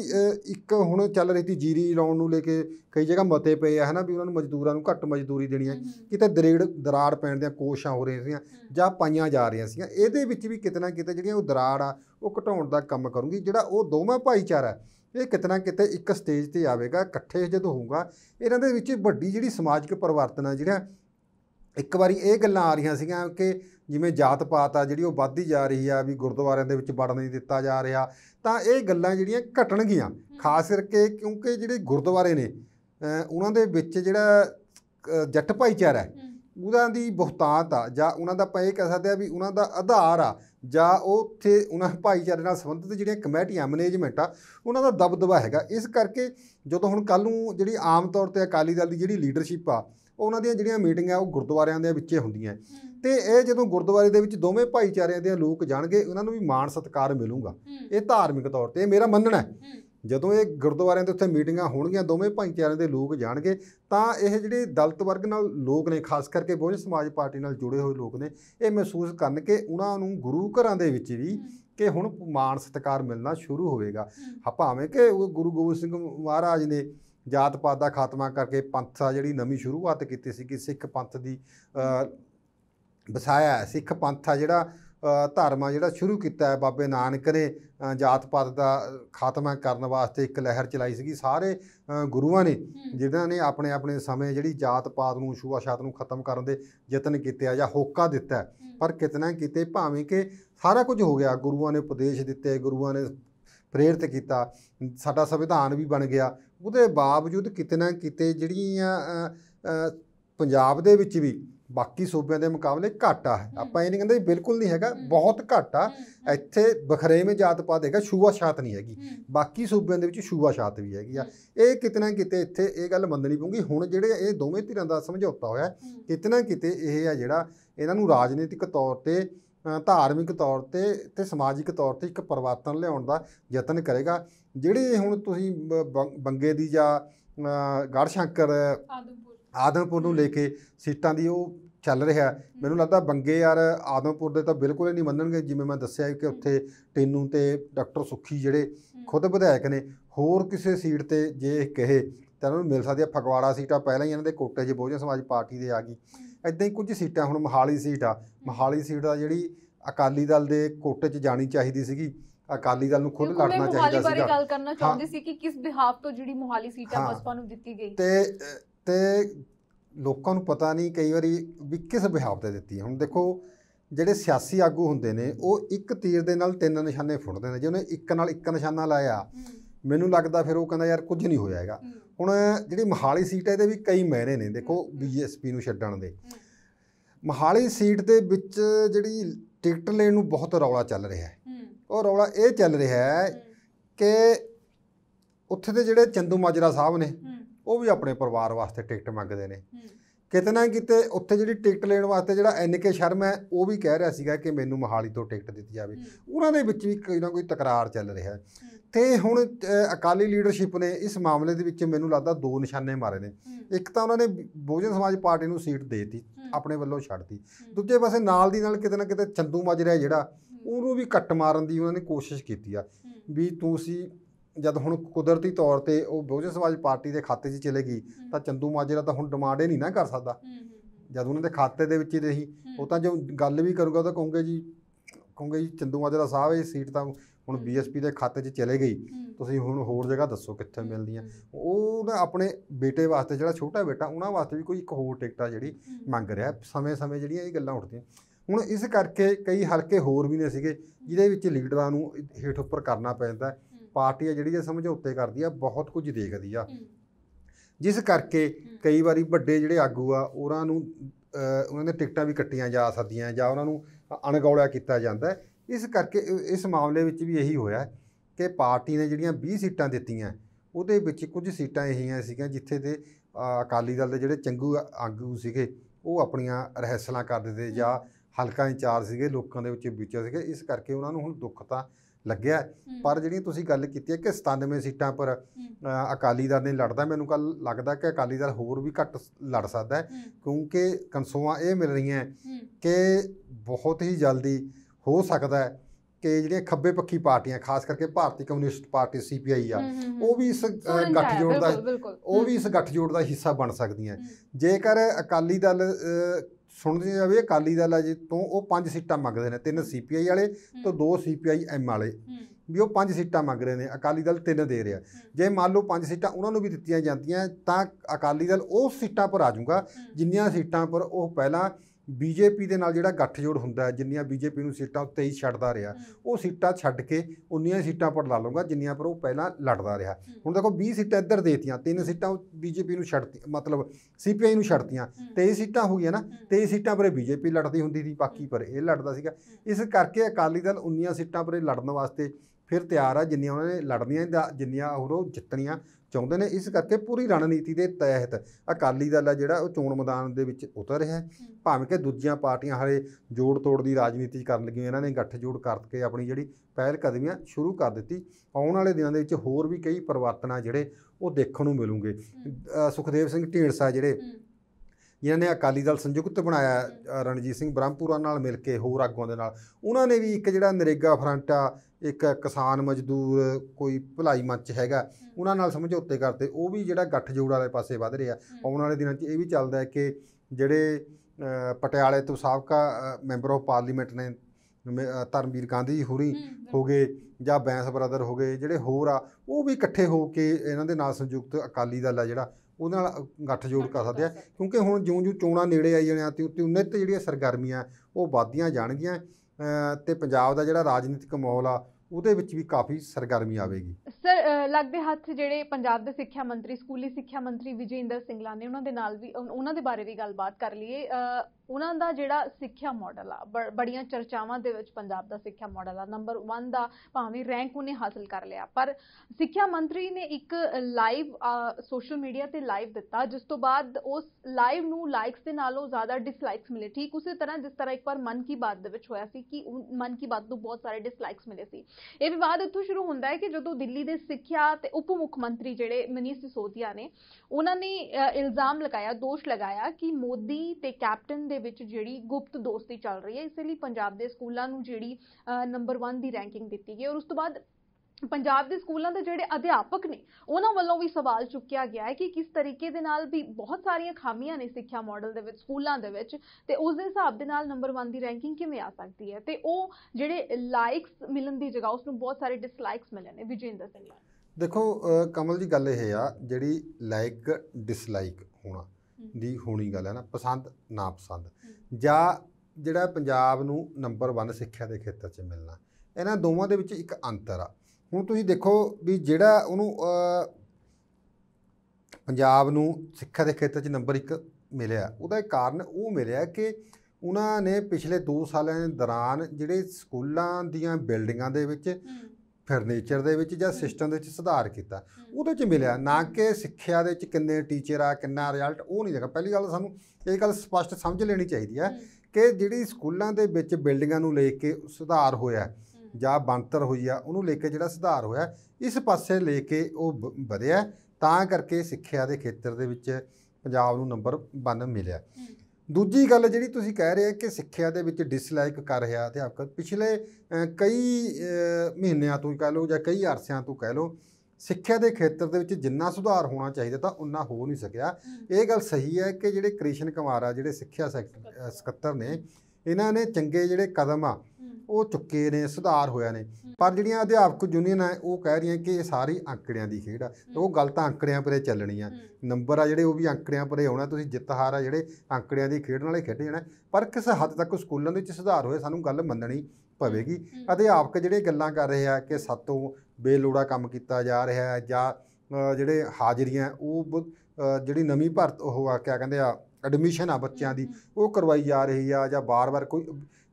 ਇੱਕ ਹੁਣ ਚੱਲ ਰਹੀ ਸੀ ਜੀਰੀ ਲਾਉਣ ਨੂੰ ਲੈ ਕੇ ਕਈ ਜਗ੍ਹਾ ਮਤੇ ਪਏ ਆ ਹਨਾ ਵੀ ਉਹਨਾਂ ਨੂੰ ਮਜ਼ਦੂਰਾਂ ਨੂੰ ਘੱਟ ਮਜ਼ਦੂਰੀ ਦੇਣੀ ਹੈ ਕਿਤੇ ਦਰੇੜ ਦਰਾੜ ਪੈਣ ਦੀਆਂ ਕੋਸ਼ਿਸ਼ਾਂ ਹੋ ਰਹੀਆਂ ਸੀਆਂ ਜਾਂ ਪਾਈਆਂ ਜਾ ਰਹੀਆਂ ਸੀਆਂ ਇਹਦੇ ਵਿੱਚ ਵੀ ਕਿਤੇ ਨਾ ਕਿਤੇ ਜਿਹੜੀਆਂ ਉਹ ਦਰਾੜ ਆ ਉਹ ਘਟਾਉਣ ਦਾ ਕੰਮ ਕਰੂੰਗੀ ਜਿਹੜਾ ਉਹ ਦੋਵੇਂ ਭਾਈਚਾਰਾ ਇਹ ਕਿਤਨਾ ਕਿਤੇ ਇੱਕ ਸਟੇਜ ਤੇ ਆਵੇਗਾ ਇਕੱਠੇ ਜਦੋਂ ਹੋਊਗਾ ਇਹਨਾਂ ਦੇ ਵਿੱਚ ਵੱਡੀ ਜਿਹੜੀ ਸਮਾਜਿਕ ਪਰਿਵਰਤਨ ਆ ਜਿਹੜਾ ਇੱਕ ਵਾਰੀ ਇਹ ਗੱਲਾਂ ਆ ਰਹੀਆਂ ਸੀਗੀਆਂ ਕਿ ਜਿਵੇਂ ਜਾਤ ਪਾਤ ਆ ਜਿਹੜੀ ਉਹ ਵੱਧਦੀ ਜਾ ਰਹੀ ਆ ਵੀ ਗੁਰਦੁਆਰਿਆਂ ਦੇ ਵਿੱਚ ਵੜਨ ਨਹੀਂ ਦਿੱਤਾ ਜਾ ਰਿਹਾ ਤਾਂ ਇਹ ਗੱਲਾਂ ਜਿਹੜੀਆਂ ਘਟਣਗੀਆਂ ਖਾਸ ਕਰਕੇ ਕਿਉਂਕਿ ਜਿਹੜੇ ਗੁਰਦੁਆਰੇ ਨੇ ਉਹਨਾਂ ਦੇ ਵਿੱਚ ਜਿਹੜਾ ਜੱਟ ਭਾਈਚਾਰਾ ਉਹਨਾਂ ਦੀ ਬਹੁਤਾਤ ਆ ਜਾਂ ਉਹਨਾਂ ਦਾ ਆਪਾਂ ਇਹ ਕਹਿ ਸਕਦੇ ਆ ਵੀ ਉਹਨਾਂ ਦਾ ਆਧਾਰ ਆ ਜਾਂ ਉੱਥੇ ਉਹਨਾਂ ਭਾਈਚਾਰੇ ਨਾਲ ਸੰਬੰਧਿਤ ਜਿਹੜੀਆਂ ਕਮੇਟੀਆਂ ਮੈਨੇਜਮੈਂਟ ਆ ਉਹਨਾਂ ਦਾ ਦਬਦਬਾ ਹੈਗਾ ਇਸ ਕਰਕੇ ਜਦੋਂ ਹੁਣ ਕੱਲ ਨੂੰ ਜਿਹੜੀ ਆਮ ਤੌਰ ਤੇ ਅਕਾਲੀ ਦਲ ਦੀ ਜਿਹੜੀ ਲੀਡਰਸ਼ਿਪ ਆ ਉਹਨਾਂ ਦੀਆਂ ਜਿਹੜੀਆਂ ਮੀਟਿੰਗਾਂ ਉਹ ਗੁਰਦੁਆਰਿਆਂ ਦੇ ਵਿੱਚੇ ਹੁੰਦੀਆਂ ਤੇ ਇਹ ਜਦੋਂ ਗੁਰਦੁਆਰੇ ਦੇ ਵਿੱਚ ਦੋਵੇਂ ਭਾਈਚਾਰਿਆਂ ਦੇ ਲੋਕ ਜਾਣਗੇ ਉਹਨਾਂ ਨੂੰ ਵੀ ਮਾਣ ਸਤਿਕਾਰ ਮਿਲੂਗਾ ਇਹ ਧਾਰਮਿਕ ਤੌਰ ਤੇ ਮੇਰਾ ਮੰਨਣਾ ਹੈ ਜਦੋਂ ਇਹ ਗੁਰਦੁਆਰਿਆਂ ਦੇ ਉੱਤੇ ਮੀਟਿੰਗਾਂ ਹੋਣਗੀਆਂ ਦੋਵੇਂ ਭਾਈਚਾਰਿਆਂ ਦੇ ਲੋਕ ਜਾਣਗੇ ਤਾਂ ਇਹ ਜਿਹੜੇ ਦਲਿਤ ਵਰਗ ਨਾਲ ਲੋਕ ਨੇ ਖਾਸ ਕਰਕੇ ਬਹੁਜਨ ਸਮਾਜ ਪਾਰਟੀ ਨਾਲ ਜੁੜੇ ਹੋਏ ਲੋਕ ਨੇ ਇਹ ਮਹਿਸੂਸ ਕਰਨ ਕਿ ਉਹਨਾਂ ਨੂੰ ਗੁਰੂ ਘਰਾਂ ਦੇ ਵਿੱਚ ਵੀ ਕਿ ਹੁਣ ਮਾਣ ਸਤਕਾਰ ਮਿਲਣਾ ਸ਼ੁਰੂ ਹੋਵੇਗਾ ਭਾਵੇਂ ਕਿ ਉਹ ਗੁਰੂ ਗੋਬਿੰਦ ਸਿੰਘ ਮਹਾਰਾਜ ਨੇ ਜਾਤ ਪਾਤ ਦਾ ਖਾਤਮਾ ਕਰਕੇ ਪੰਥ ਆ ਜਿਹੜੀ ਨਵੀਂ ਸ਼ੁਰੂਆਤ ਕੀਤੀ ਸੀ ਕਿ ਸਿੱਖ ਪੰਥ ਦੀ ਬਸਾਇਆ ਸਿੱਖ ਪੰਥ ਆ ਜਿਹੜਾ ਧਰਮ ਆ ਜਿਹੜਾ ਸ਼ੁਰੂ ਕੀਤਾ ਹੈ ਬਾਬੇ ਨਾਨਕ ਨੇ ਜਾਤ ਪਾਤ ਦਾ ਖਾਤਮਾ ਕਰਨ ਵਾਸਤੇ ਇੱਕ ਲਹਿਰ ਚਲਾਈ ਸੀਗੀ ਸਾਰੇ ਗੁਰੂਆਂ ਨੇ ਜਿਨ੍ਹਾਂ ਨੇ ਆਪਣੇ ਆਪਣੇ ਸਮੇਂ ਜਿਹੜੀ ਜਾਤ ਪਾਤ ਨੂੰ ਛਾਤ ਨੂੰ ਖਤਮ ਕਰਨ ਦੇ ਯਤਨ ਕੀਤੇ ਆ ਜਾਂ ਹੋਕਾ ਦਿੱਤਾ ਪਰ ਕਿਤਨਾ ਕਿਤੇ ਭਾਵੇਂ ਕਿ ਸਾਰਾ ਕੁਝ ਹੋ ਗਿਆ ਗੁਰੂਆਂ ਨੇ ਉਪਦੇਸ਼ ਦਿੱਤੇ ਗੁਰੂਆਂ ਨੇ ਪ੍ਰੇਰਿਤ ਕੀਤਾ ਸਾਡਾ ਸੰਵਿਧਾਨ ਵੀ ਬਣ ਗਿਆ ਉਹਦੇ ਬਾਵਜੂਦ ਕਿਤਨਾ ਕੀਤੇ ਕਿਤੇ ਜਿਹੜੀਆਂ ਪੰਜਾਬ ਦੇ ਵਿੱਚ ਵੀ ਬਾਕੀ ਸੂਬਿਆਂ ਦੇ ਮੁਕਾਬਲੇ ਘੱਟ ਆ ਆਪਾਂ ਇਹ ਨਹੀਂ ਕਹਿੰਦੇ ਬਿਲਕੁਲ ਨਹੀਂ ਹੈਗਾ ਬਹੁਤ ਘੱਟ ਆ ਇੱਥੇ ਬਖਰੇਵੇਂ ਜਾਤ ਪਾਤ ਹੈਗਾ ਛੂਆਛਾਤ ਨਹੀਂ ਹੈਗੀ ਬਾਕੀ ਸੂਬਿਆਂ ਦੇ ਵਿੱਚ ਛੂਆਛਾਤ ਵੀ ਹੈਗੀ ਆ ਇਹ ਕਿਤਨਾ ਕਿਤੇ ਇੱਥੇ ਇਹ ਗੱਲ ਮੰਨਣੀ ਪਊਗੀ ਹੁਣ ਜਿਹੜੇ ਇਹ ਦੋਵੇਂ ਧਿਰਾਂ ਦਾ ਸਮਝੌਤਾ ਹੋਇਆ ਕਿਤਨਾ ਕਿਤੇ ਇਹ ਆ ਜਿਹੜਾ ਇਹਨਾਂ ਨੂੰ ਰਾਜਨੀਤਿਕ ਤੌਰ ਤੇ ਧਾਰਮਿਕ ਤੌਰ ਤੇ ਤੇ ਸਮਾਜਿਕ ਤੌਰ ਤੇ ਇੱਕ ਪਰਿਵਰਤਨ ਲਿਆਉਣ ਦਾ ਯਤਨ ਕਰੇਗਾ ਜਿਹੜੇ ਹੁਣ ਤੁਸੀਂ ਬੰਗੇ ਦੀ ਜਾਂ ਗੜ ਸ਼ੰਕਰ ਆਦਮਪੁਰ ਆਦਮਪੁਰ ਨੂੰ ਲੈ ਕੇ ਸੀਟਾਂ ਦੀ ਉਹ ਚੱਲ ਰਿਹਾ ਮੈਨੂੰ ਲੱਗਦਾ ਬੰਗੇ ਯਾਰ ਆਦਮਪੁਰ ਦੇ ਤਾਂ ਬਿਲਕੁਲ ਹੀ ਨਹੀਂ ਮੰਨਣਗੇ ਜਿਵੇਂ ਮੈਂ ਦੱਸਿਆ ਕਿ ਉੱਥੇ ਟੈਨੂ ਤੇ ਡਾਕਟਰ ਸੁਖੀ ਜਿਹੜੇ ਖੁਦ ਵਿਧਾਇਕ ਨੇ ਹੋਰ ਕਿਸੇ ਸੀਟ ਤੇ ਜੇ ਕਹੇ ਤਾਂ ਉਹਨਾਂ ਨੂੰ ਮਿਲ ਸਕਦੀ ਆ ਫਗਵਾੜਾ ਸੀਟਾਂ ਪਹਿਲਾਂ ਹੀ ਇਹਨਾਂ ਦੇ ਕੋਟੇ 'ਚ ਬਹੁਜਨ ਸਮਾਜ ਪਾਰਟੀ ਦੇ ਆ ਗਈ ਐਦਾਂ ਹੀ ਕੁਝ ਸੀਟਾਂ ਹੁਣ ਮਹਾਲੀ ਸੀਟ ਆ ਮਹਾਲੀ ਸੀਟ ਦਾ ਜਿਹੜੀ ਅਕਾਲੀ ਦਲ ਦੇ ਕੋਟੇ 'ਚ ਜਾਣੀ ਚਾਹੀਦੀ ਸੀਗੀ ਅਕਾਲੀ ਦਲ ਨੂੰ ਖੁਦ ਲੜਨਾ ਚਾਹੀਦਾ ਸੀਗਾ ਮੈਂ ਮਹਾਲੀ ਬਾਰੇ ਗੱਲ ਕਰਨਾ ਚਾਹੁੰਦੀ ਸੀ ਕਿ ਕਿਸ ਬਿਹਾਫ ਤੋਂ ਜਿਹੜੀ ਮਹਾਲੀ ਸੀਟ ਆ ਬਸਪਾ ਨੂੰ ਦਿੱਤੀ ਗਈ ਤੇ ਤੇ ਲੋਕਾਂ ਨੂੰ ਪਤਾ ਨਹੀਂ ਕਈ ਵਾਰੀ ਵੀ ਕਿਸ ਵਿਹਾਵ ਤੇ ਦਿੱਤੀ ਹੈ ਹੁਣ ਦੇਖੋ ਜਿਹੜੇ ਸਿਆਸੀ ਆਗੂ ਹੁੰਦੇ ਨੇ ਉਹ ਇੱਕ ਤੀਰ ਦੇ ਨਾਲ ਤਿੰਨ ਨਿਸ਼ਾਨੇ ਫੁੱਟਦੇ ਨੇ ਜੇ ਉਹਨੇ ਇੱਕ ਨਾਲ ਇੱਕ ਨਿਸ਼ਾਨਾ ਲਾਇਆ ਮੈਨੂੰ ਲੱਗਦਾ ਫਿਰ ਉਹ ਕਹਿੰਦਾ ਯਾਰ ਕੁਝ ਨਹੀਂ ਹੋਇਆ ਹੈਗਾ ਹੁਣ ਜਿਹੜੀ ਮਹਾਲੀ ਸੀਟ ਹੈ ਇਹਦੇ ਵੀ ਕਈ ਮਹਿਰੇ ਨੇ ਦੇਖੋ ਬੀਐਸਪੀ ਨੂੰ ਛੱਡਣ ਦੇ ਮਹਾਲੀ ਸੀਟ ਦੇ ਵਿੱਚ ਜਿਹੜੀ ਟਿਕਟ ਲੈਣ ਨੂੰ ਬਹੁਤ ਰੌਲਾ ਚੱਲ ਰਿਹਾ ਹੈ ਉਹ ਰੌਲਾ ਇਹ ਚੱਲ ਰਿਹਾ ਹੈ ਕਿ ਉੱਥੇ ਦੇ ਜਿਹੜੇ ਚੰਦੂ ਮਾਜਰਾ ਸਾਹਿਬ ਨੇ ਉਹ ਵੀ ਆਪਣੇ ਪਰਿਵਾਰ ਵਾਸਤੇ ਟਿਕਟ ਮੰਗਦੇ ਨੇ ਕਿਤੇ ਨਾ ਕਿਤੇ ਉੱਥੇ ਜਿਹੜੀ ਟਿਕਟ ਲੈਣ ਵਾਸਤੇ ਜਿਹੜਾ ਐਨ ਕੇ ਸ਼ਰਮਾ ਹੈ ਉਹ ਵੀ ਕਹਿ ਰਿਹਾ ਸੀਗਾ ਕਿ ਮੈਨੂੰ ਮਹਾਲੀ ਤੋਂ ਟਿਕਟ ਦਿੱਤੀ ਜਾਵੇ ਉਹਨਾਂ ਦੇ ਵਿੱਚ ਵੀ ਕੋਈ ਨਾ ਕੋਈ ਤਕਰਾਰ ਚੱਲ ਰਿਹਾ ਹੈ ਤੇ ਹੁਣ ਅਕਾਲੀ ਲੀਡਰਸ਼ਿਪ ਨੇ ਇਸ ਮਾਮਲੇ ਦੇ ਵਿੱਚ ਮੈਨੂੰ ਲੱਗਦਾ ਦੋ ਨਿਸ਼ਾਨੇ ਮਾਰੇ ਨੇ ਇੱਕ ਤਾਂ ਉਹਨਾਂ ਨੇ ਬਹੁਜਨ ਸਮਾਜ ਪਾਰਟੀ ਨੂੰ ਸੀਟ ਦੇ ਦਿੱਤੀ ਆਪਣੇ ਵੱਲੋਂ ਛੱਡਤੀ ਦੂਜੇ ਪਾਸੇ ਨਾਲ ਦੀ ਨਾਲ ਕਿਤੇ ਨਾ ਕਿਤੇ ਚੰਦੂ ਮਾਜਰਾ ਜਿਹੜਾ ਉਹਨੂੰ ਵੀ ਕੱਟ ਮਾਰਨ ਦੀ ਉਹਨਾਂ ਨੇ ਕੋਸ਼ਿਸ਼ ਕੀਤੀ ਆ ਵੀ ਤੁਸੀਂ ਜਦ ਹੁਣ ਕੁਦਰਤੀ ਤੌਰ ਤੇ ਉਹ ਬਹੁਜਨ ਸਮਾਜ ਪਾਰਟੀ ਦੇ ਖਾਤੇ 'ਚ ਚਲੇ ਗਈ ਤਾਂ ਚੰਦੂ ਮਾਜਰਾ ਤਾਂ ਹੁਣ ਡਿਮਾਂਡ ਹੀ ਨਹੀਂ ਨਾ ਕਰ ਸਕਦਾ ਜਦ ਉਹਨਾਂ ਦੇ ਖਾਤੇ ਦੇ ਵਿੱਚ ਹੀ ਰਹੀ ਉਹ ਤਾਂ ਜੋ ਗੱਲ ਵੀ ਕਰੂਗਾ ਤਾਂ ਕਹੂੰਗੇ ਜੀ ਕਹੂੰਗੇ ਜੀ ਚੰਦੂ ਮਾਜਰਾ ਸਾਹਿਬ ਇਹ ਸੀਟ ਤਾਂ ਹੁਣ ਬੀਐਸਪੀ ਦੇ ਖਾਤੇ 'ਚ ਚਲੇ ਗਈ ਤੁਸੀਂ ਹੁਣ ਹੋਰ ਜਗ੍ਹਾ ਦੱਸੋ ਕਿੱਥੇ ਮਿਲਦੀ ਆ ਉਹ ਨਾ ਆਪਣੇ ਬੇਟੇ ਵਾਸਤੇ ਜਿਹੜਾ ਛੋਟਾ ਬੇਟਾ ਉਹਨਾਂ ਵਾਸਤੇ ਵੀ ਕੋਈ ਇੱਕ ਹੋਰ ਟਿਕਟ ਆ ਜਿਹੜੀ ਮੰਗ ਰਿਹਾ ਸਮੇਂ-ਸਮੇਂ ਜਿਹੜੀਆਂ ਇਹ ਗੱਲਾਂ ਉੱਠਦੀਆਂ ਹੁਣ ਇਸ ਕਰਕੇ ਕਈ ਹਲਕੇ ਹੋਰ ਵੀ ਨੇ ਸੀਗੇ ਜਿਹਦੇ ਵਿੱਚ ਲੀਡਰਾਂ ਨੂੰ ਹੇਠ ਉੱਪਰ ਕਰਨਾ ਪੈਂਦਾ ਪਾਰਟੀ ਆ ਜਿਹੜੀ ਇਹ ਸਮਝੌਤੇ ਕਰਦੀ ਆ ਬਹੁਤ ਕੁਝ ਦੇਖਦੀ ਆ ਜਿਸ ਕਰਕੇ ਕਈ ਵਾਰੀ ਵੱਡੇ ਜਿਹੜੇ ਆਗੂ ਆ ਉਹਨਾਂ ਨੂੰ ਉਹਨਾਂ ਦੇ ਟਿਕਟਾਂ ਵੀ ਕੱਟੀਆਂ ਜਾ ਸਕਦੀਆਂ ਜਾਂ ਉਹਨਾਂ ਨੂੰ ਅਣਗੌਲਿਆ ਕੀਤਾ ਜਾਂਦਾ ਇਸ ਕਰਕੇ ਇਸ ਮਾਮਲੇ ਵਿੱਚ ਵੀ ਇਹੀ ਹੋਇਆ ਕਿ ਪਾਰਟੀ ਨੇ ਜਿਹੜੀਆਂ 20 ਸੀਟਾਂ ਦਿੱਤੀਆਂ ਉਹਦੇ ਵਿੱਚ ਕੁਝ ਸੀਟਾਂ ਇਹੀਆਂ ਸੀਗੀਆਂ ਜਿੱਥੇ ਤੇ ਅਕਾਲੀ ਦਲ ਦੇ ਜਿਹੜੇ ਚੰਗੂ ਆਗੂ ਸੀਗੇ ਉਹ ਆਪਣੀਆਂ ਰਹਿਸਲਾਂ ਕਰਦੇ ਤੇ ਜਾਂ ਹਲਕਾ ਇੰਚਾਰਜ ਸੀਗੇ ਲੋਕਾਂ ਦੇ ਵਿੱਚ ਵਿਚਾਰ ਸੀਗੇ ਇਸ ਕਰਕੇ ਉਹਨਾਂ ਨੂੰ ਹੁਣ ਦੁੱਖ ਤਾਂ ਲੱਗਿਆ ਪਰ ਜਿਹੜੀ ਤੁਸੀਂ ਗੱਲ ਕੀਤੀ ਹੈ ਕਿ 97 ਸੀਟਾਂ ਪਰ ਅਕਾਲੀ ਦਲ ਨੇ ਲੜਦਾ ਮੈਨੂੰ ਕੱਲ ਲੱਗਦਾ ਕਿ ਅਕਾਲੀ ਦਲ ਹੋਰ ਵੀ ਘੱਟ ਲੜ ਸਕਦਾ ਹੈ ਕਿਉਂਕਿ ਕੰਸੋਆਂ ਇਹ ਮਿਲ ਰਹੀਆਂ ਕਿ ਬਹੁਤ ਹੀ ਜਲਦੀ ਹੋ ਸਕਦਾ ਹੈ ਕਿ ਜਿਹੜੀਆਂ ਖੱਬੇ ਪੱਖੀ ਪਾਰਟੀਆਂ ਖਾਸ ਕਰਕੇ ਭਾਰਤੀ ਕਮਿਊਨਿਸਟ ਪਾਰਟੀ ਸੀਪੀਆਈ ਆ ਉਹ ਵੀ ਇਸ ਗੱਠਜੋੜ ਦਾ ਉਹ ਵੀ ਇਸ ਗੱਠਜੋੜ ਦਾ ਹਿੱਸਾ ਬਣ ਸਕਦੀਆਂ ਜੇਕਰ ਅਕਾਲੀ ਦਲ ਸੁਣਦੇ ਜਾਵੇ ਅਕਾਲੀ ਦਲ ਆ ਜੀ ਤੋਂ ਉਹ ਪੰਜ ਸੀਟਾਂ ਮੰਗਦੇ ਨੇ ਤਿੰਨ ਸੀਪੀਆਈ ਵਾਲੇ ਤੋਂ ਦੋ ਸੀਪੀਆਈ ਐਮ ਵਾਲੇ ਵੀ ਉਹ ਪੰਜ ਸੀਟਾਂ ਮੰਗ ਰਹੇ ਨੇ ਅਕਾਲੀ ਦਲ ਤਿੰਨ ਦੇ ਰਿਹਾ ਜੇ ਮੰਨ ਲਓ ਪੰਜ ਸੀਟਾਂ ਉਹਨਾਂ ਨੂੰ ਵੀ ਦਿੱਤੀਆਂ ਜਾਂਦੀਆਂ ਤਾਂ ਅਕਾਲੀ ਦਲ ਉਹ ਸੀਟਾਂ ਪਰ ਆ ਜਾਊਗਾ ਜਿੰਨੀਆਂ ਸੀਟਾਂ ਪਰ ਉਹ ਪਹਿਲਾਂ ਬੀਜੇਪੀ ਦੇ ਨਾਲ ਜਿਹੜਾ ਗੱਠਜੋੜ ਹੁੰਦਾ ਹੈ ਜਿੰਨੀਆਂ ਬੀਜੇਪੀ ਨੂੰ ਸੀਟਾਂ ਹੀ ਛੱਡਦਾ ਰਿਹਾ ਉਹ ਸੀਟਾਂ ਛੱਡ ਕੇ ਉਨੀਆਂ ਸੀਟਾਂ ਪਰ ਲਾ ਲਊਗਾ ਜਿੰਨੀਆਂ ਪਰ ਉਹ ਪਹਿਲਾਂ ਲੜਦਾ ਰਿਹਾ ਹੁਣ ਦੇਖੋ 20 ਸੀਟਾਂ ਇੱਧਰ ਦੇਤੀਆਂ ਤਿੰਨ ਸੀਟਾਂ ਬੀਜੇਪੀ ਨੂੰ ਛੱਡਤੀ ਮਤਲਬ ਸੀਪੀਆਈ ਨੂੰ ਛੱਡਤੀਆਂ 23 ਸੀਟਾਂ ਹੋ ਗਈਆਂ ਨਾ 23 ਸੀਟਾਂ ਪਰ ਬੀਜੇਪੀ ਲੜਦੀ ਹੁੰਦੀ ਸੀ ਬਾਕੀ ਪਰ ਇਹ ਲੜਦਾ ਸੀਗਾ ਇਸ ਕਰਕੇ ਅਕਾਲੀ ਦਲ ਉਨੀਆਂ ਸੀਟਾਂ ਪਰ ਲੜਨ ਵਾਸਤੇ ਫਿਰ ਤਿਆਰ ਆ ਜਿੰਨੀਆਂ ਉਹਨਾਂ ਨੇ ਲੜਨੀਆਂ ਜਿੰਨੀਆਂ ਉਹ ਜਿੱਤਣੀਆਂ ਚਾਹੁੰਦੇ ਨੇ ਇਸ ਕਰਕੇ ਪੂਰੀ ਰਣਨੀਤੀ ਦੇ ਤਹਿਤ ਅਕਾਲੀ ਦਲ ਆ ਜਿਹੜਾ ਉਹ ਚੋਣ ਮੈਦਾਨ ਦੇ ਵਿੱਚ ਉਤਰ ਰਿਹਾ ਹੈ ਭਾਵੇਂ ਕਿ ਦੂਜੀਆਂ ਪਾਰਟੀਆਂ ਹਾਲੇ ਜੋੜ ਤੋੜ ਦੀ ਰਾਜਨੀਤੀ ਕਰਨ ਲੱਗੀਆਂ ਇਹਨਾਂ ਨੇ ਗੱਠ ਜੋੜ ਕਰਕੇ ਆਪਣੀ ਜਿਹੜੀ ਪਹਿਲ ਕਦਮੀਆਂ ਸ਼ੁਰੂ ਕਰ ਦਿੱਤੀ ਆਉਣ ਵਾਲੇ ਦਿਨਾਂ ਦੇ ਵਿੱਚ ਹੋਰ ਵੀ ਕਈ ਪਰਿਵਰਤਨ ਆ ਜਿਹੜੇ ਉਹ ਦੇਖਣ ਨੂੰ ਮਿਲੂਗੇ ਸੁਖਦੇਵ ਸਿੰਘ ਢੀਂਡਸਾ ਜਿਹੜੇ ਜਿਨ੍ਹਾਂ ਨੇ ਅਕਾਲੀ ਦਲ ਸੰਯੁਕਤ ਬਣਾਇਆ ਰਣਜੀਤ ਸਿੰਘ ਬ੍ਰਹਮਪੁਰਾ ਨਾਲ ਮਿਲ ਕੇ ਹੋਰ ਆਗੂਆਂ ਦੇ ਨਾਲ ਉਹਨਾਂ ਨੇ ਵੀ ਇੱਕ ਜਿਹੜਾ ਨਰੇਗਾ ਫਰੰਟ ਆ ਇੱਕ ਕਿਸਾਨ ਮਜ਼ਦੂਰ ਕੋਈ ਭਲਾਈ ਮੰਚ ਹੈਗਾ ਉਹਨਾਂ ਨਾਲ ਸਮਝੌਤੇ ਕਰਦੇ ਉਹ ਵੀ ਜਿਹੜਾ ਗੱਠਜੋੜ ਵਾਲੇ ਪਾਸੇ ਵੱਧ ਰਿਹਾ ਆਉਣ ਵਾਲੇ ਦਿਨਾਂ 'ਚ ਇਹ ਵੀ ਚੱਲਦਾ ਹੈ ਕਿ ਜਿਹੜੇ ਪਟਿਆਲੇ ਤੋਂ ਸਾਬਕਾ ਮੈਂਬਰ ਆਫ ਪਾਰਲੀਮੈਂਟ ਨੇ ਧਰਮਵੀਰ ਗਾਂਧੀ ਹੋਰੀ ਹੋ ਗਏ ਜਾਂ ਬੈਂਸ ਬ੍ਰਦਰ ਹੋ ਗਏ ਜਿਹੜੇ ਹੋਰ ਆ ਉਹ ਵੀ ਇਕੱਠੇ ਹੋ ਕੇ ਇਹਨਾਂ ਦੇ ਨਾਲ ਸੰਯੁਕਤ ਅਕਾਲੀ ਦਲ ਆ ਜਿਹੜਾ ਉਹਦੇ ਨਾਲ ਗੱਠਜੋੜ ਕਰ ਸਕਦੇ ਆ ਕਿਉਂਕਿ ਹੁਣ ਜਿਉਂ-ਜਿਉਂ ਚੋਣਾਂ ਨੇੜੇ ਆਈ ਜਾਣੀਆਂ ਤੇ ਉੱਤੇ ਉਨੇ ਤੇ ਜਿਹੜੀਆਂ ਸਰਗਰਮੀਆਂ ਉਹ ਵਾਧੀਆਂ ਜਾਣਗੀਆਂ ਤੇ ਪੰਜਾਬ ਦਾ ਜਿਹੜਾ ਰਾਜਨੀਤਿਕ ਮਾਹੌਲ ਆ ਉਹਦੇ ਵਿੱਚ ਵੀ ਕਾਫੀ ਸਰਗਰਮੀ ਆਵੇਗੀ ਸਰ ਲੱਗਦੇ ਹੱਥ ਜਿਹੜੇ ਪੰਜਾਬ ਦੇ ਸਿੱਖਿਆ ਮੰਤਰੀ ਸਕੂਲੀ ਸਿੱਖਿਆ ਮੰਤਰੀ ਵਿਜੇਂਦਰ ਸਿੰਗਲਾ ਨੇ ਉਹਨਾਂ ਦੇ ਨਾਲ ਵੀ ਉਹਨਾਂ ਦੇ ਬਾਰੇ ਵੀ ਗੱਲਬਾਤ ਕਰ ਲਈਏ ਉਹਨਾਂ ਦਾ ਜਿਹੜਾ ਸਿੱਖਿਆ ਮਾਡਲ ਆ ਬੜੀਆਂ ਚਰਚਾਵਾਂ ਦੇ ਵਿੱਚ ਪੰਜਾਬ ਦਾ ਸਿੱਖਿਆ ਮਾਡਲ ਆ ਨੰਬਰ 1 ਦਾ ਭਾਵੇਂ ਰੈਂਕ ਉਹਨੇ ਹਾਸਲ ਕਰ ਲਿਆ ਪਰ ਸਿੱਖਿਆ ਮੰਤਰੀ ਨੇ ਇੱਕ ਲਾਈਵ ਸੋਸ਼ਲ ਮੀਡੀਆ ਤੇ ਲਾਈਵ ਦਿੱਤਾ ਜਿਸ ਤੋਂ ਬਾਅਦ ਉਸ ਲਾਈਵ ਨੂੰ ਲਾਈਕਸ ਦੇ ਨਾਲੋਂ ਜ਼ਿਆਦਾ ਡਿਸਲਾਈਕਸ ਮਿਲੇ ਠੀਕ ਉਸੇ ਤਰ੍ਹਾਂ ਜਿਸ ਤਰ੍ਹਾਂ ਇੱਕ ਵਾਰ ਮਨ ਕੀ ਬਾਤ ਦੇ ਵਿੱਚ ਹੋਇਆ ਸੀ ਕਿ ਮਨ ਕੀ ਬਾਤ ਨੂੰ ਬਹੁਤ ਸਾਰੇ ਡਿਸਲਾਈਕਸ ਮਿਲੇ ਸੀ ਇਹ ਵਿਵਾਦ ਉੱਥੋਂ ਸ਼ੁਰੂ ਹੁੰਦਾ ਹੈ ਕਿ ਜਦੋਂ ਦਿੱਲੀ ਦੇ ਸਿੱਖਿਆ ਤੇ ਉਪ ਮੁੱਖ ਮੰਤਰੀ ਜਿਹੜੇ ਮਨੀਸ਼ ਸਿਸੋਦੀਆ ਨੇ ਉਹਨਾਂ ਨੇ ਇਲਜ਼ਾਮ ਲਗਾਇਆ ਦੋਸ਼ ਲਗਾਇਆ ਕਿ ਮੋਦੀ ਤੇ ਕੈਪਟਨ ਦੇ ਵਿੱਚ ਜਿਹੜੀ ਗੁਪਤ ਦੋਸਤੀ ਚੱਲ ਰਹੀ ਹੈ ਇਸੇ ਲਈ ਪੰਜਾਬ ਦੇ ਸਕੂਲਾਂ ਨੂੰ ਜਿਹੜੀ ਨੰਬਰ 1 ਦੀ ਰੈਂਕਿੰਗ ਦਿੱਤੀ ਗਈ ਔਰ ਉਸ ਤੋਂ ਬਾਅਦ ਪੰਜਾਬ ਦੇ ਸਕੂਲਾਂ ਦੇ ਜਿਹੜੇ ਅਧਿਆਪਕ ਨੇ ਉਹਨਾਂ ਵੱਲੋਂ ਵੀ ਸਵਾਲ ਚੁੱਕਿਆ ਗਿਆ ਹੈ ਕਿ ਕਿਸ ਤਰੀਕੇ ਦੇ ਨਾਲ ਵੀ ਬਹੁਤ ਸਾਰੀਆਂ ਖਾਮੀਆਂ ਨੇ ਸਿੱਖਿਆ ਮਾਡਲ ਦੇ ਵਿੱਚ ਸਕੂਲਾਂ ਦੇ ਵਿੱਚ ਤੇ ਉਸ ਦੇ ਹਿਸਾਬ ਦੇ ਨਾਲ ਨੰਬਰ 1 ਦੀ ਰੈਂਕਿੰਗ ਕਿਵੇਂ ਆ ਸਕਦੀ ਹੈ ਤੇ ਉਹ ਜਿਹੜੇ ਲਾਈਕਸ ਮਿਲਣ ਦੀ ਜਗ੍ਹਾ ਉਸ ਨੂੰ ਬਹੁਤ ਸਾਰੇ ਡਿਸਲਾਈਕਸ ਮਿਲੇ ਨੇ ਵਿਜੇਂਦਰ ਸਿੰਘ ਦੇਖੋ ਕਮਲ ਜੀ ਗੱਲ ਇਹ ਆ ਜਿਹੜੀ ਲਾਈਕ ਡਿਸਲਾਈਕ ਹੋਣਾ ਦੀ ਹੋਣੀ ਗੱਲ ਹੈ ਨਾ ਪਸੰਦ ਨਾ ਪਸੰਦ ਜਾਂ ਜਿਹੜਾ ਪੰਜਾਬ ਨੂੰ ਨੰਬਰ 1 ਸਿੱਖਿਆ ਦੇ ਖੇਤਰ 'ਚ ਮਿਲਣਾ ਇਹਨਾਂ ਦੋਵਾਂ ਦੇ ਵਿੱਚ ਇੱਕ ਅੰਤਰ ਆ ਹੁਣ ਤੁਸੀਂ ਦੇਖੋ ਵੀ ਜਿਹੜਾ ਉਹਨੂੰ ਪੰਜਾਬ ਨੂੰ ਸਿੱਖਿਆ ਦੇ ਖੇਤਰ 'ਚ ਨੰਬਰ 1 ਮਿਲਿਆ ਉਹਦਾ ਇੱਕ ਕਾਰਨ ਉਹ ਮਿਲਿਆ ਕਿ ਉਹਨਾਂ ਨੇ ਪਿਛਲੇ 2 ਸਾਲਾਂ ਦੇ ਦੌਰਾਨ ਜਿਹੜੇ ਸਕੂਲਾਂ ਦੀਆਂ ਬਿਲਡਿੰਗਾਂ ਦੇ ਵਿੱਚ ਫਰਨੀਚਰ ਦੇ ਵਿੱਚ ਜਾਂ ਸਿਸਟਮ ਦੇ ਵਿੱਚ ਸੁਧਾਰ ਕੀਤਾ ਉਹਦੇ ਚ ਮਿਲਿਆ ਨਾ ਕਿ ਸਿੱਖਿਆ ਦੇ ਵਿੱਚ ਕਿੰਨੇ ਟੀਚਰ ਆ ਕਿੰਨਾ ਰਿਜ਼ਲਟ ਉਹ ਨਹੀਂ ਦੇਖਾ ਪਹਿਲੀ ਗੱਲ ਸਾਨੂੰ ਇਹ ਗੱਲ ਸਪਸ਼ਟ ਸਮਝ ਲੈਣੀ ਚਾਹੀਦੀ ਹੈ ਕਿ ਜਿਹੜੀ ਸਕੂਲਾਂ ਦੇ ਵਿੱਚ ਬਿਲਡਿੰਗਾਂ ਨੂੰ ਲੈ ਕੇ ਸੁਧਾਰ ਹੋਇਆ ਜਾਂ ਬੰਤਰ ਹੋਈ ਆ ਉਹਨੂੰ ਲੈ ਕੇ ਜਿਹੜਾ ਸੁਧਾਰ ਹੋਇਆ ਇਸ ਪਾਸੇ ਲੈ ਕੇ ਉਹ ਵਧਿਆ ਤਾਂ ਕਰਕੇ ਸਿੱਖਿਆ ਦੇ ਖੇਤਰ ਦੇ ਵਿੱਚ ਪੰਜਾਬ ਨੂੰ ਨੰਬਰ 1 ਮਿਲਿਆ ਦੂਜੀ ਗੱਲ ਜਿਹੜੀ ਤੁਸੀਂ ਕਹਿ ਰਹੇ ਹੋ ਕਿ ਸਿੱਖਿਆ ਦੇ ਵਿੱਚ ਡਿਸਲਾਈਕ ਕਰ ਰਿਹਾ ਅਧਿਆਪਕ ਪਿਛਲੇ ਕਈ ਮਹੀਨਿਆਂ ਤੋਂ ਕਹਿ ਲਓ ਜਾਂ ਕਈ ਅਰਸਿਆਂ ਤੋਂ ਕਹਿ ਲਓ ਸਿੱਖਿਆ ਦੇ ਖੇਤਰ ਦੇ ਵਿੱਚ ਜਿੰਨਾ ਸੁਧਾਰ ਹੋਣਾ ਚਾਹੀਦਾ ਤਾਂ ਉਨਾ ਹੋ ਨਹੀਂ ਸਕਿਆ ਇਹ ਗੱਲ ਸਹੀ ਹੈ ਕਿ ਜਿਹੜੇ ਕ੍ਰਿਸ਼ਨ ਕੁਮਾਰ ਆ ਜਿਹੜੇ ਸਿੱਖਿਆ ਸਕੱਤਰ ਨੇ ਇਹਨਾਂ ਨੇ ਚੰਗੇ ਜਿਹੜੇ ਕਦਮ ਆ ਉਹ ਚੁੱਕੇ ਨੇ ਸੁਧਾਰ ਹੋਇਆ ਨੇ ਪਰ ਜਿਹੜੀਆਂ ਅਧਿਆਪਕ ਯੂਨੀਅਨ ਆ ਉਹ ਕਹਿ ਰਹੀਆਂ ਕਿ ਇਹ ਸਾਰੀ ਅੰਕੜਿਆਂ ਦੀ ਖੇਡ ਆ ਉਹ ਗਲਤ ਅੰਕੜਿਆਂ ਪਰੇ ਚੱਲਣੀ ਆ ਨੰਬਰ ਆ ਜਿਹੜੇ ਉਹ ਵੀ ਅੰਕੜਿਆਂ ਪਰੇ ਹੋਣਾ ਤੁਸੀਂ ਜਿੱਤ ਹਾਰ ਆ ਜਿਹੜੇ ਅੰਕੜਿਆਂ ਦੀ ਖੇਡ ਨਾਲੇ ਖੇਡੇ ਜਾਣਾ ਪਰ ਕਿਸ ਹੱਦ ਤੱਕ ਸਕੂਲਾਂ ਦੇ ਵਿੱਚ ਸੁਧਾਰ ਹੋਏ ਸਾਨੂੰ ਗੱਲ ਮੰਨਣੀ ਪਵੇਗੀ ਅਧਿਆਪਕ ਜਿਹੜੇ ਗੱਲਾਂ ਕਰ ਰਹੇ ਆ ਕਿ ਸਾਤੋਂ ਬੇਲੋੜਾ ਕੰਮ ਕੀਤਾ ਜਾ ਰਿਹਾ ਹੈ ਜਾਂ ਜਿਹੜੇ ਹਾਜ਼ਰੀਆਂ ਉਹ ਜਿਹੜੀ ਨਵੀਂ ਭਰਤ ਉਹ ਆ ਕਿਆ ਕਹਿੰਦੇ ਆ ਐਡਮਿਸ਼ਨ ਆ ਬੱਚਿਆਂ ਦੀ ਉਹ ਕਰਵਾਈ ਜਾ ਰਹੀ ਆ ਜਾਂ ਬਾਰ-ਬਾਰ ਕੋਈ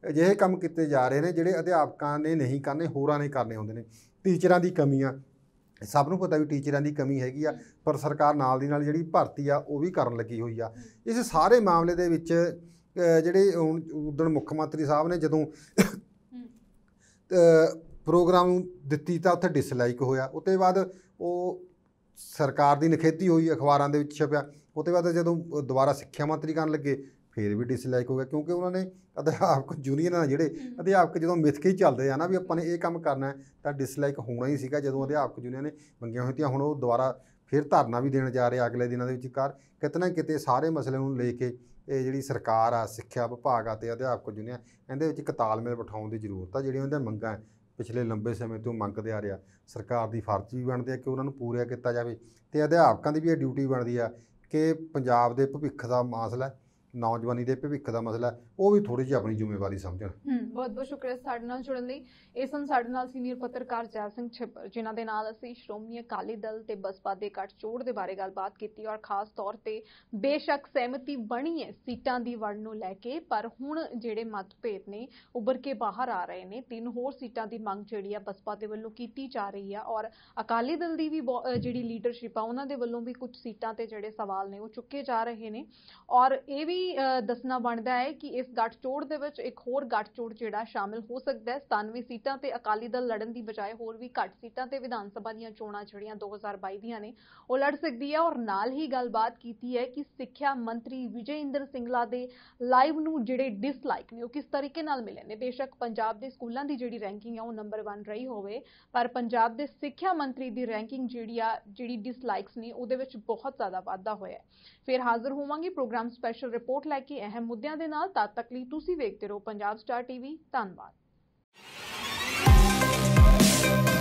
ਅਜਿਹੇ ਕੰਮ ਕੀਤੇ ਜਾ ਰਹੇ ਨੇ ਜਿਹੜੇ ਅਧਿਆਪਕਾਂ ਨੇ ਨਹੀਂ ਕਰਨੇ ਹੋਰਾਂ ਨੇ ਕਰਨੇ ਹੁੰਦੇ ਨੇ ਟੀਚਰਾਂ ਦੀ ਕਮੀ ਆ ਸਭ ਨੂੰ ਪਤਾ ਵੀ ਟੀਚਰਾਂ ਦੀ ਕਮੀ ਹੈਗੀ ਆ ਪਰ ਸਰਕਾਰ ਨਾਲ ਦੀ ਨਾਲ ਜਿਹੜੀ ਭਰਤੀ ਆ ਉਹ ਵੀ ਕਰਨ ਲੱਗੀ ਹੋਈ ਆ ਇਸ ਸਾਰੇ ਮਾਮਲੇ ਦੇ ਵਿੱਚ ਜਿਹੜੇ ਉਦੋਂ ਮੁੱਖ ਮੰਤਰੀ ਸਾਹਿਬ ਨੇ ਜਦੋਂ ਪ੍ਰੋਗਰਾਮ ਨੂੰ ਦਿੱਤੀ ਤਾਂ ਉੱਥੇ ਡਿਸਲਾਈਕ ਹੋਇਆ ਉਤੇ ਬਾਅਦ ਉਹ ਸਰਕਾਰ ਦੀ ਨਖੇਤੀ ਹੋਈ ਅਖਬਾਰਾਂ ਦੇ ਵਿੱਚ ਛਪਿਆ ਉਤੇ ਬਾਅਦ ਜਦੋਂ ਦੁਬਾਰਾ ਸਿੱਖਿਆ ਮੰਤਰੀ ਕਰਨ ਲੱਗੇ ਫੇਰ ਵੀ ਡਿਸਲਾਈਕ ਹੋ ਗਿਆ ਕਿਉਂਕਿ ਉਹਨਾਂ ਨੇ ਅਧਿਆਪਕ ਜੂਨੀਅਰ ਨਾਲ ਜਿਹੜੇ ਅਧਿਆਪਕ ਜਦੋਂ ਮਿਥ ਕੇ ਹੀ ਚੱਲਦੇ ਆ ਨਾ ਵੀ ਆਪਾਂ ਨੇ ਇਹ ਕੰਮ ਕਰਨਾ ਤਾਂ ਡਿਸਲਾਈਕ ਹੋਣਾ ਹੀ ਸੀਗਾ ਜਦੋਂ ਅਧਿਆਪਕ ਜੂਨੀਅਰ ਨੇ ਮੰਗੀਆਂ ਹੋਈਆਂ ਹੁਣ ਉਹ ਦੁਬਾਰਾ ਫਿਰ ਧਰਨਾ ਵੀ ਦੇਣ ਜਾ ਰਹੇ ਅਗਲੇ ਦਿਨਾਂ ਦੇ ਵਿੱਚ ਕਰ ਕਿਤਨਾ ਕਿਤੇ ਸਾਰੇ ਮਸਲੇ ਨੂੰ ਲੈ ਕੇ ਇਹ ਜਿਹੜੀ ਸਰਕਾਰ ਆ ਸਿੱਖਿਆ ਵਿਭਾਗ ਆ ਤੇ ਅਧਿਆਪਕ ਜੂਨੀਅਰ ਇਹਦੇ ਵਿੱਚ ਇੱਕ ਤਾਲਮੇਲ ਬਿਠਾਉਣ ਦੀ ਜ਼ਰੂਰਤ ਆ ਜਿਹੜੀਆਂ ਉਹਨਾਂ ਦੀਆਂ ਮੰਗਾਂ ਪਿਛਲੇ ਲੰਬੇ ਸਮੇਂ ਤੋਂ ਮੰਗਦੇ ਆ ਰਿਹਾ ਸਰਕਾਰ ਦੀ ਫਰਜ਼ ਵੀ ਬਣਦੀ ਆ ਕਿ ਉਹਨਾਂ ਨੂੰ ਪੂਰਿਆ ਕੀਤਾ ਜਾਵੇ ਤੇ ਅਧਿਆਪਕਾਂ ਦੀ ਵੀ ਇਹ ਡਿਊਟੀ ਬਣਦੀ ਆ ਕਿ ਪੰਜਾਬ ਦੇ ਭਵਿੱਖ ਦਾ ਮਾਸਲਾ ਨੌਜਵਾਨੀ ਦੇ ਭਵਿੱਖ ਦਾ ਮਸਲਾ ਉਹ ਵੀ ਥੋੜੀ ਜਿਹੀ ਆਪਣੀ ਜ਼ਿੰਮੇਵਾਰੀ ਸਮਝਣ ਹੂੰ ਬਹੁਤ ਬਹੁਤ ਸ਼ੁਕਰੀਆ ਸਾਡੇ ਨਾਲ ਜੁੜਨ ਲਈ ਇਸ ਸਮ ਸਾਡੇ ਨਾਲ ਸੀਨੀਅਰ ਪੱਤਰਕਾਰ ਜੈ ਸਿੰਘ ਛਿੱਪਰ ਜਿਨ੍ਹਾਂ ਦੇ ਨਾਲ ਅਸੀਂ ਸ਼੍ਰੋਮਣੀ ਅਕਾਲੀ ਦਲ ਤੇ ਬਸਪਾ ਦੇ ਘਟ ਚੋੜ ਦੇ ਬਾਰੇ ਗੱਲਬਾਤ ਕੀਤੀ ਔਰ ਖਾਸ ਤੌਰ ਤੇ ਬੇਸ਼ੱਕ ਸਹਿਮਤੀ ਬਣੀ ਹੈ ਸੀਟਾਂ ਦੀ ਵੰਡ ਨੂੰ ਲੈ ਕੇ ਪਰ ਹੁਣ ਜਿਹੜੇ ਮਤਭੇਦ ਨੇ ਉੱਭਰ ਕੇ ਬਾਹਰ ਆ ਰਹੇ ਨੇ ਤਿੰਨ ਹੋਰ ਸੀਟਾਂ ਦੀ ਮੰਗ ਜਿਹੜੀ ਆ ਬਸਪਾ ਦੇ ਵੱਲੋਂ ਕੀਤੀ ਜਾ ਰਹੀ ਆ ਔਰ ਅਕਾਲੀ ਦਲ ਦੀ ਵੀ ਜਿਹੜੀ ਲੀਡਰਸ਼ਿਪ ਆ ਉਹਨਾਂ ਦੇ ਵੱਲੋਂ ਵੀ ਕੁਝ ਸੀਟਾਂ ਤੇ ਜਿਹੜੇ ਸਵਾਲ ਨੇ ਉਹ ਚੁੱਕੇ ਜਾ ਰਹੇ ਨੇ ਔਰ ਇਹ ਵੀ ਦੱਸਣਾ ਬਣਦਾ ਹੈ ਕਿ ਇਸ ਗੱਠਜੋੜ ਦੇ ਵਿੱਚ ਇੱਕ ਹੋਰ ਗੱਠਜੋੜ ਜਿਹੜਾ ਸ਼ਾਮਿਲ ਹੋ ਸਕਦਾ ਹੈ 97 ਸੀਟਾਂ ਤੇ ਅਕਾਲੀ ਦਲ ਲੜਨ ਦੀ ਬਜਾਏ ਹੋਰ ਵੀ ਘੱਟ ਸੀਟਾਂ ਤੇ ਵਿਧਾਨ ਸਭਾ ਦੀਆਂ ਚੋਣਾਂ ਜਿਹੜੀਆਂ 2022 ਦੀਆਂ ਨੇ ਉਹ ਲੜ ਸਕਦੀ ਹੈ ਔਰ ਨਾਲ ਹੀ ਗੱਲਬਾਤ ਕੀਤੀ ਹੈ ਕਿ ਸਿੱਖਿਆ ਮੰਤਰੀ ਵਿਜੇ ਇੰਦਰ ਸਿੰਗਲਾ ਦੇ ਲਾਈਵ ਨੂੰ ਜਿਹੜੇ ਡਿਸਲਾਈਕ ਨੇ ਉਹ ਕਿਸ ਤਰੀਕੇ ਨਾਲ ਮਿਲੇ ਨੇ ਬੇਸ਼ੱਕ ਪੰਜਾਬ ਦੇ ਸਕੂਲਾਂ ਦੀ ਜਿਹੜੀ ਰੈਂਕਿੰਗ ਹੈ ਉਹ ਨੰਬਰ 1 ਰਹੀ ਹੋਵੇ ਪਰ ਪੰਜਾਬ ਦੇ ਸਿੱਖਿਆ ਮੰਤਰੀ ਦੀ ਰੈਂਕਿੰਗ ਜਿਹੜੀ ਆ ਜਿਹੜੀ ਡਿਸਲਾਈਕਸ ਨੇ ਉਹਦੇ ਵਿੱਚ ਬਹੁਤ ਜ਼ਿਆਦਾ ਵਾਧਾ ਹੋਇਆ ਹੈ ਫਿਰ ਹਾਜ਼ਰ ਹੋਵਾਂਗੇ ਪ੍ਰੋਗਰਾਮ ਸਪੈਸ਼ਲ ਰਿਪੋਰਟ ਲੈ ਕੇ ਅਹਿਮ ਮੁੱਦਿਆਂ ਦੇ ਨਾਲ ਤਦ ਤੱਕ ਲਈ ਤੁਸੀਂ ਵੇਖਦੇ ਰਹੋ ਪੰਜਾਬ ਸਟਾਰ ਟੀਵੀ ਧੰਨਵਾਦ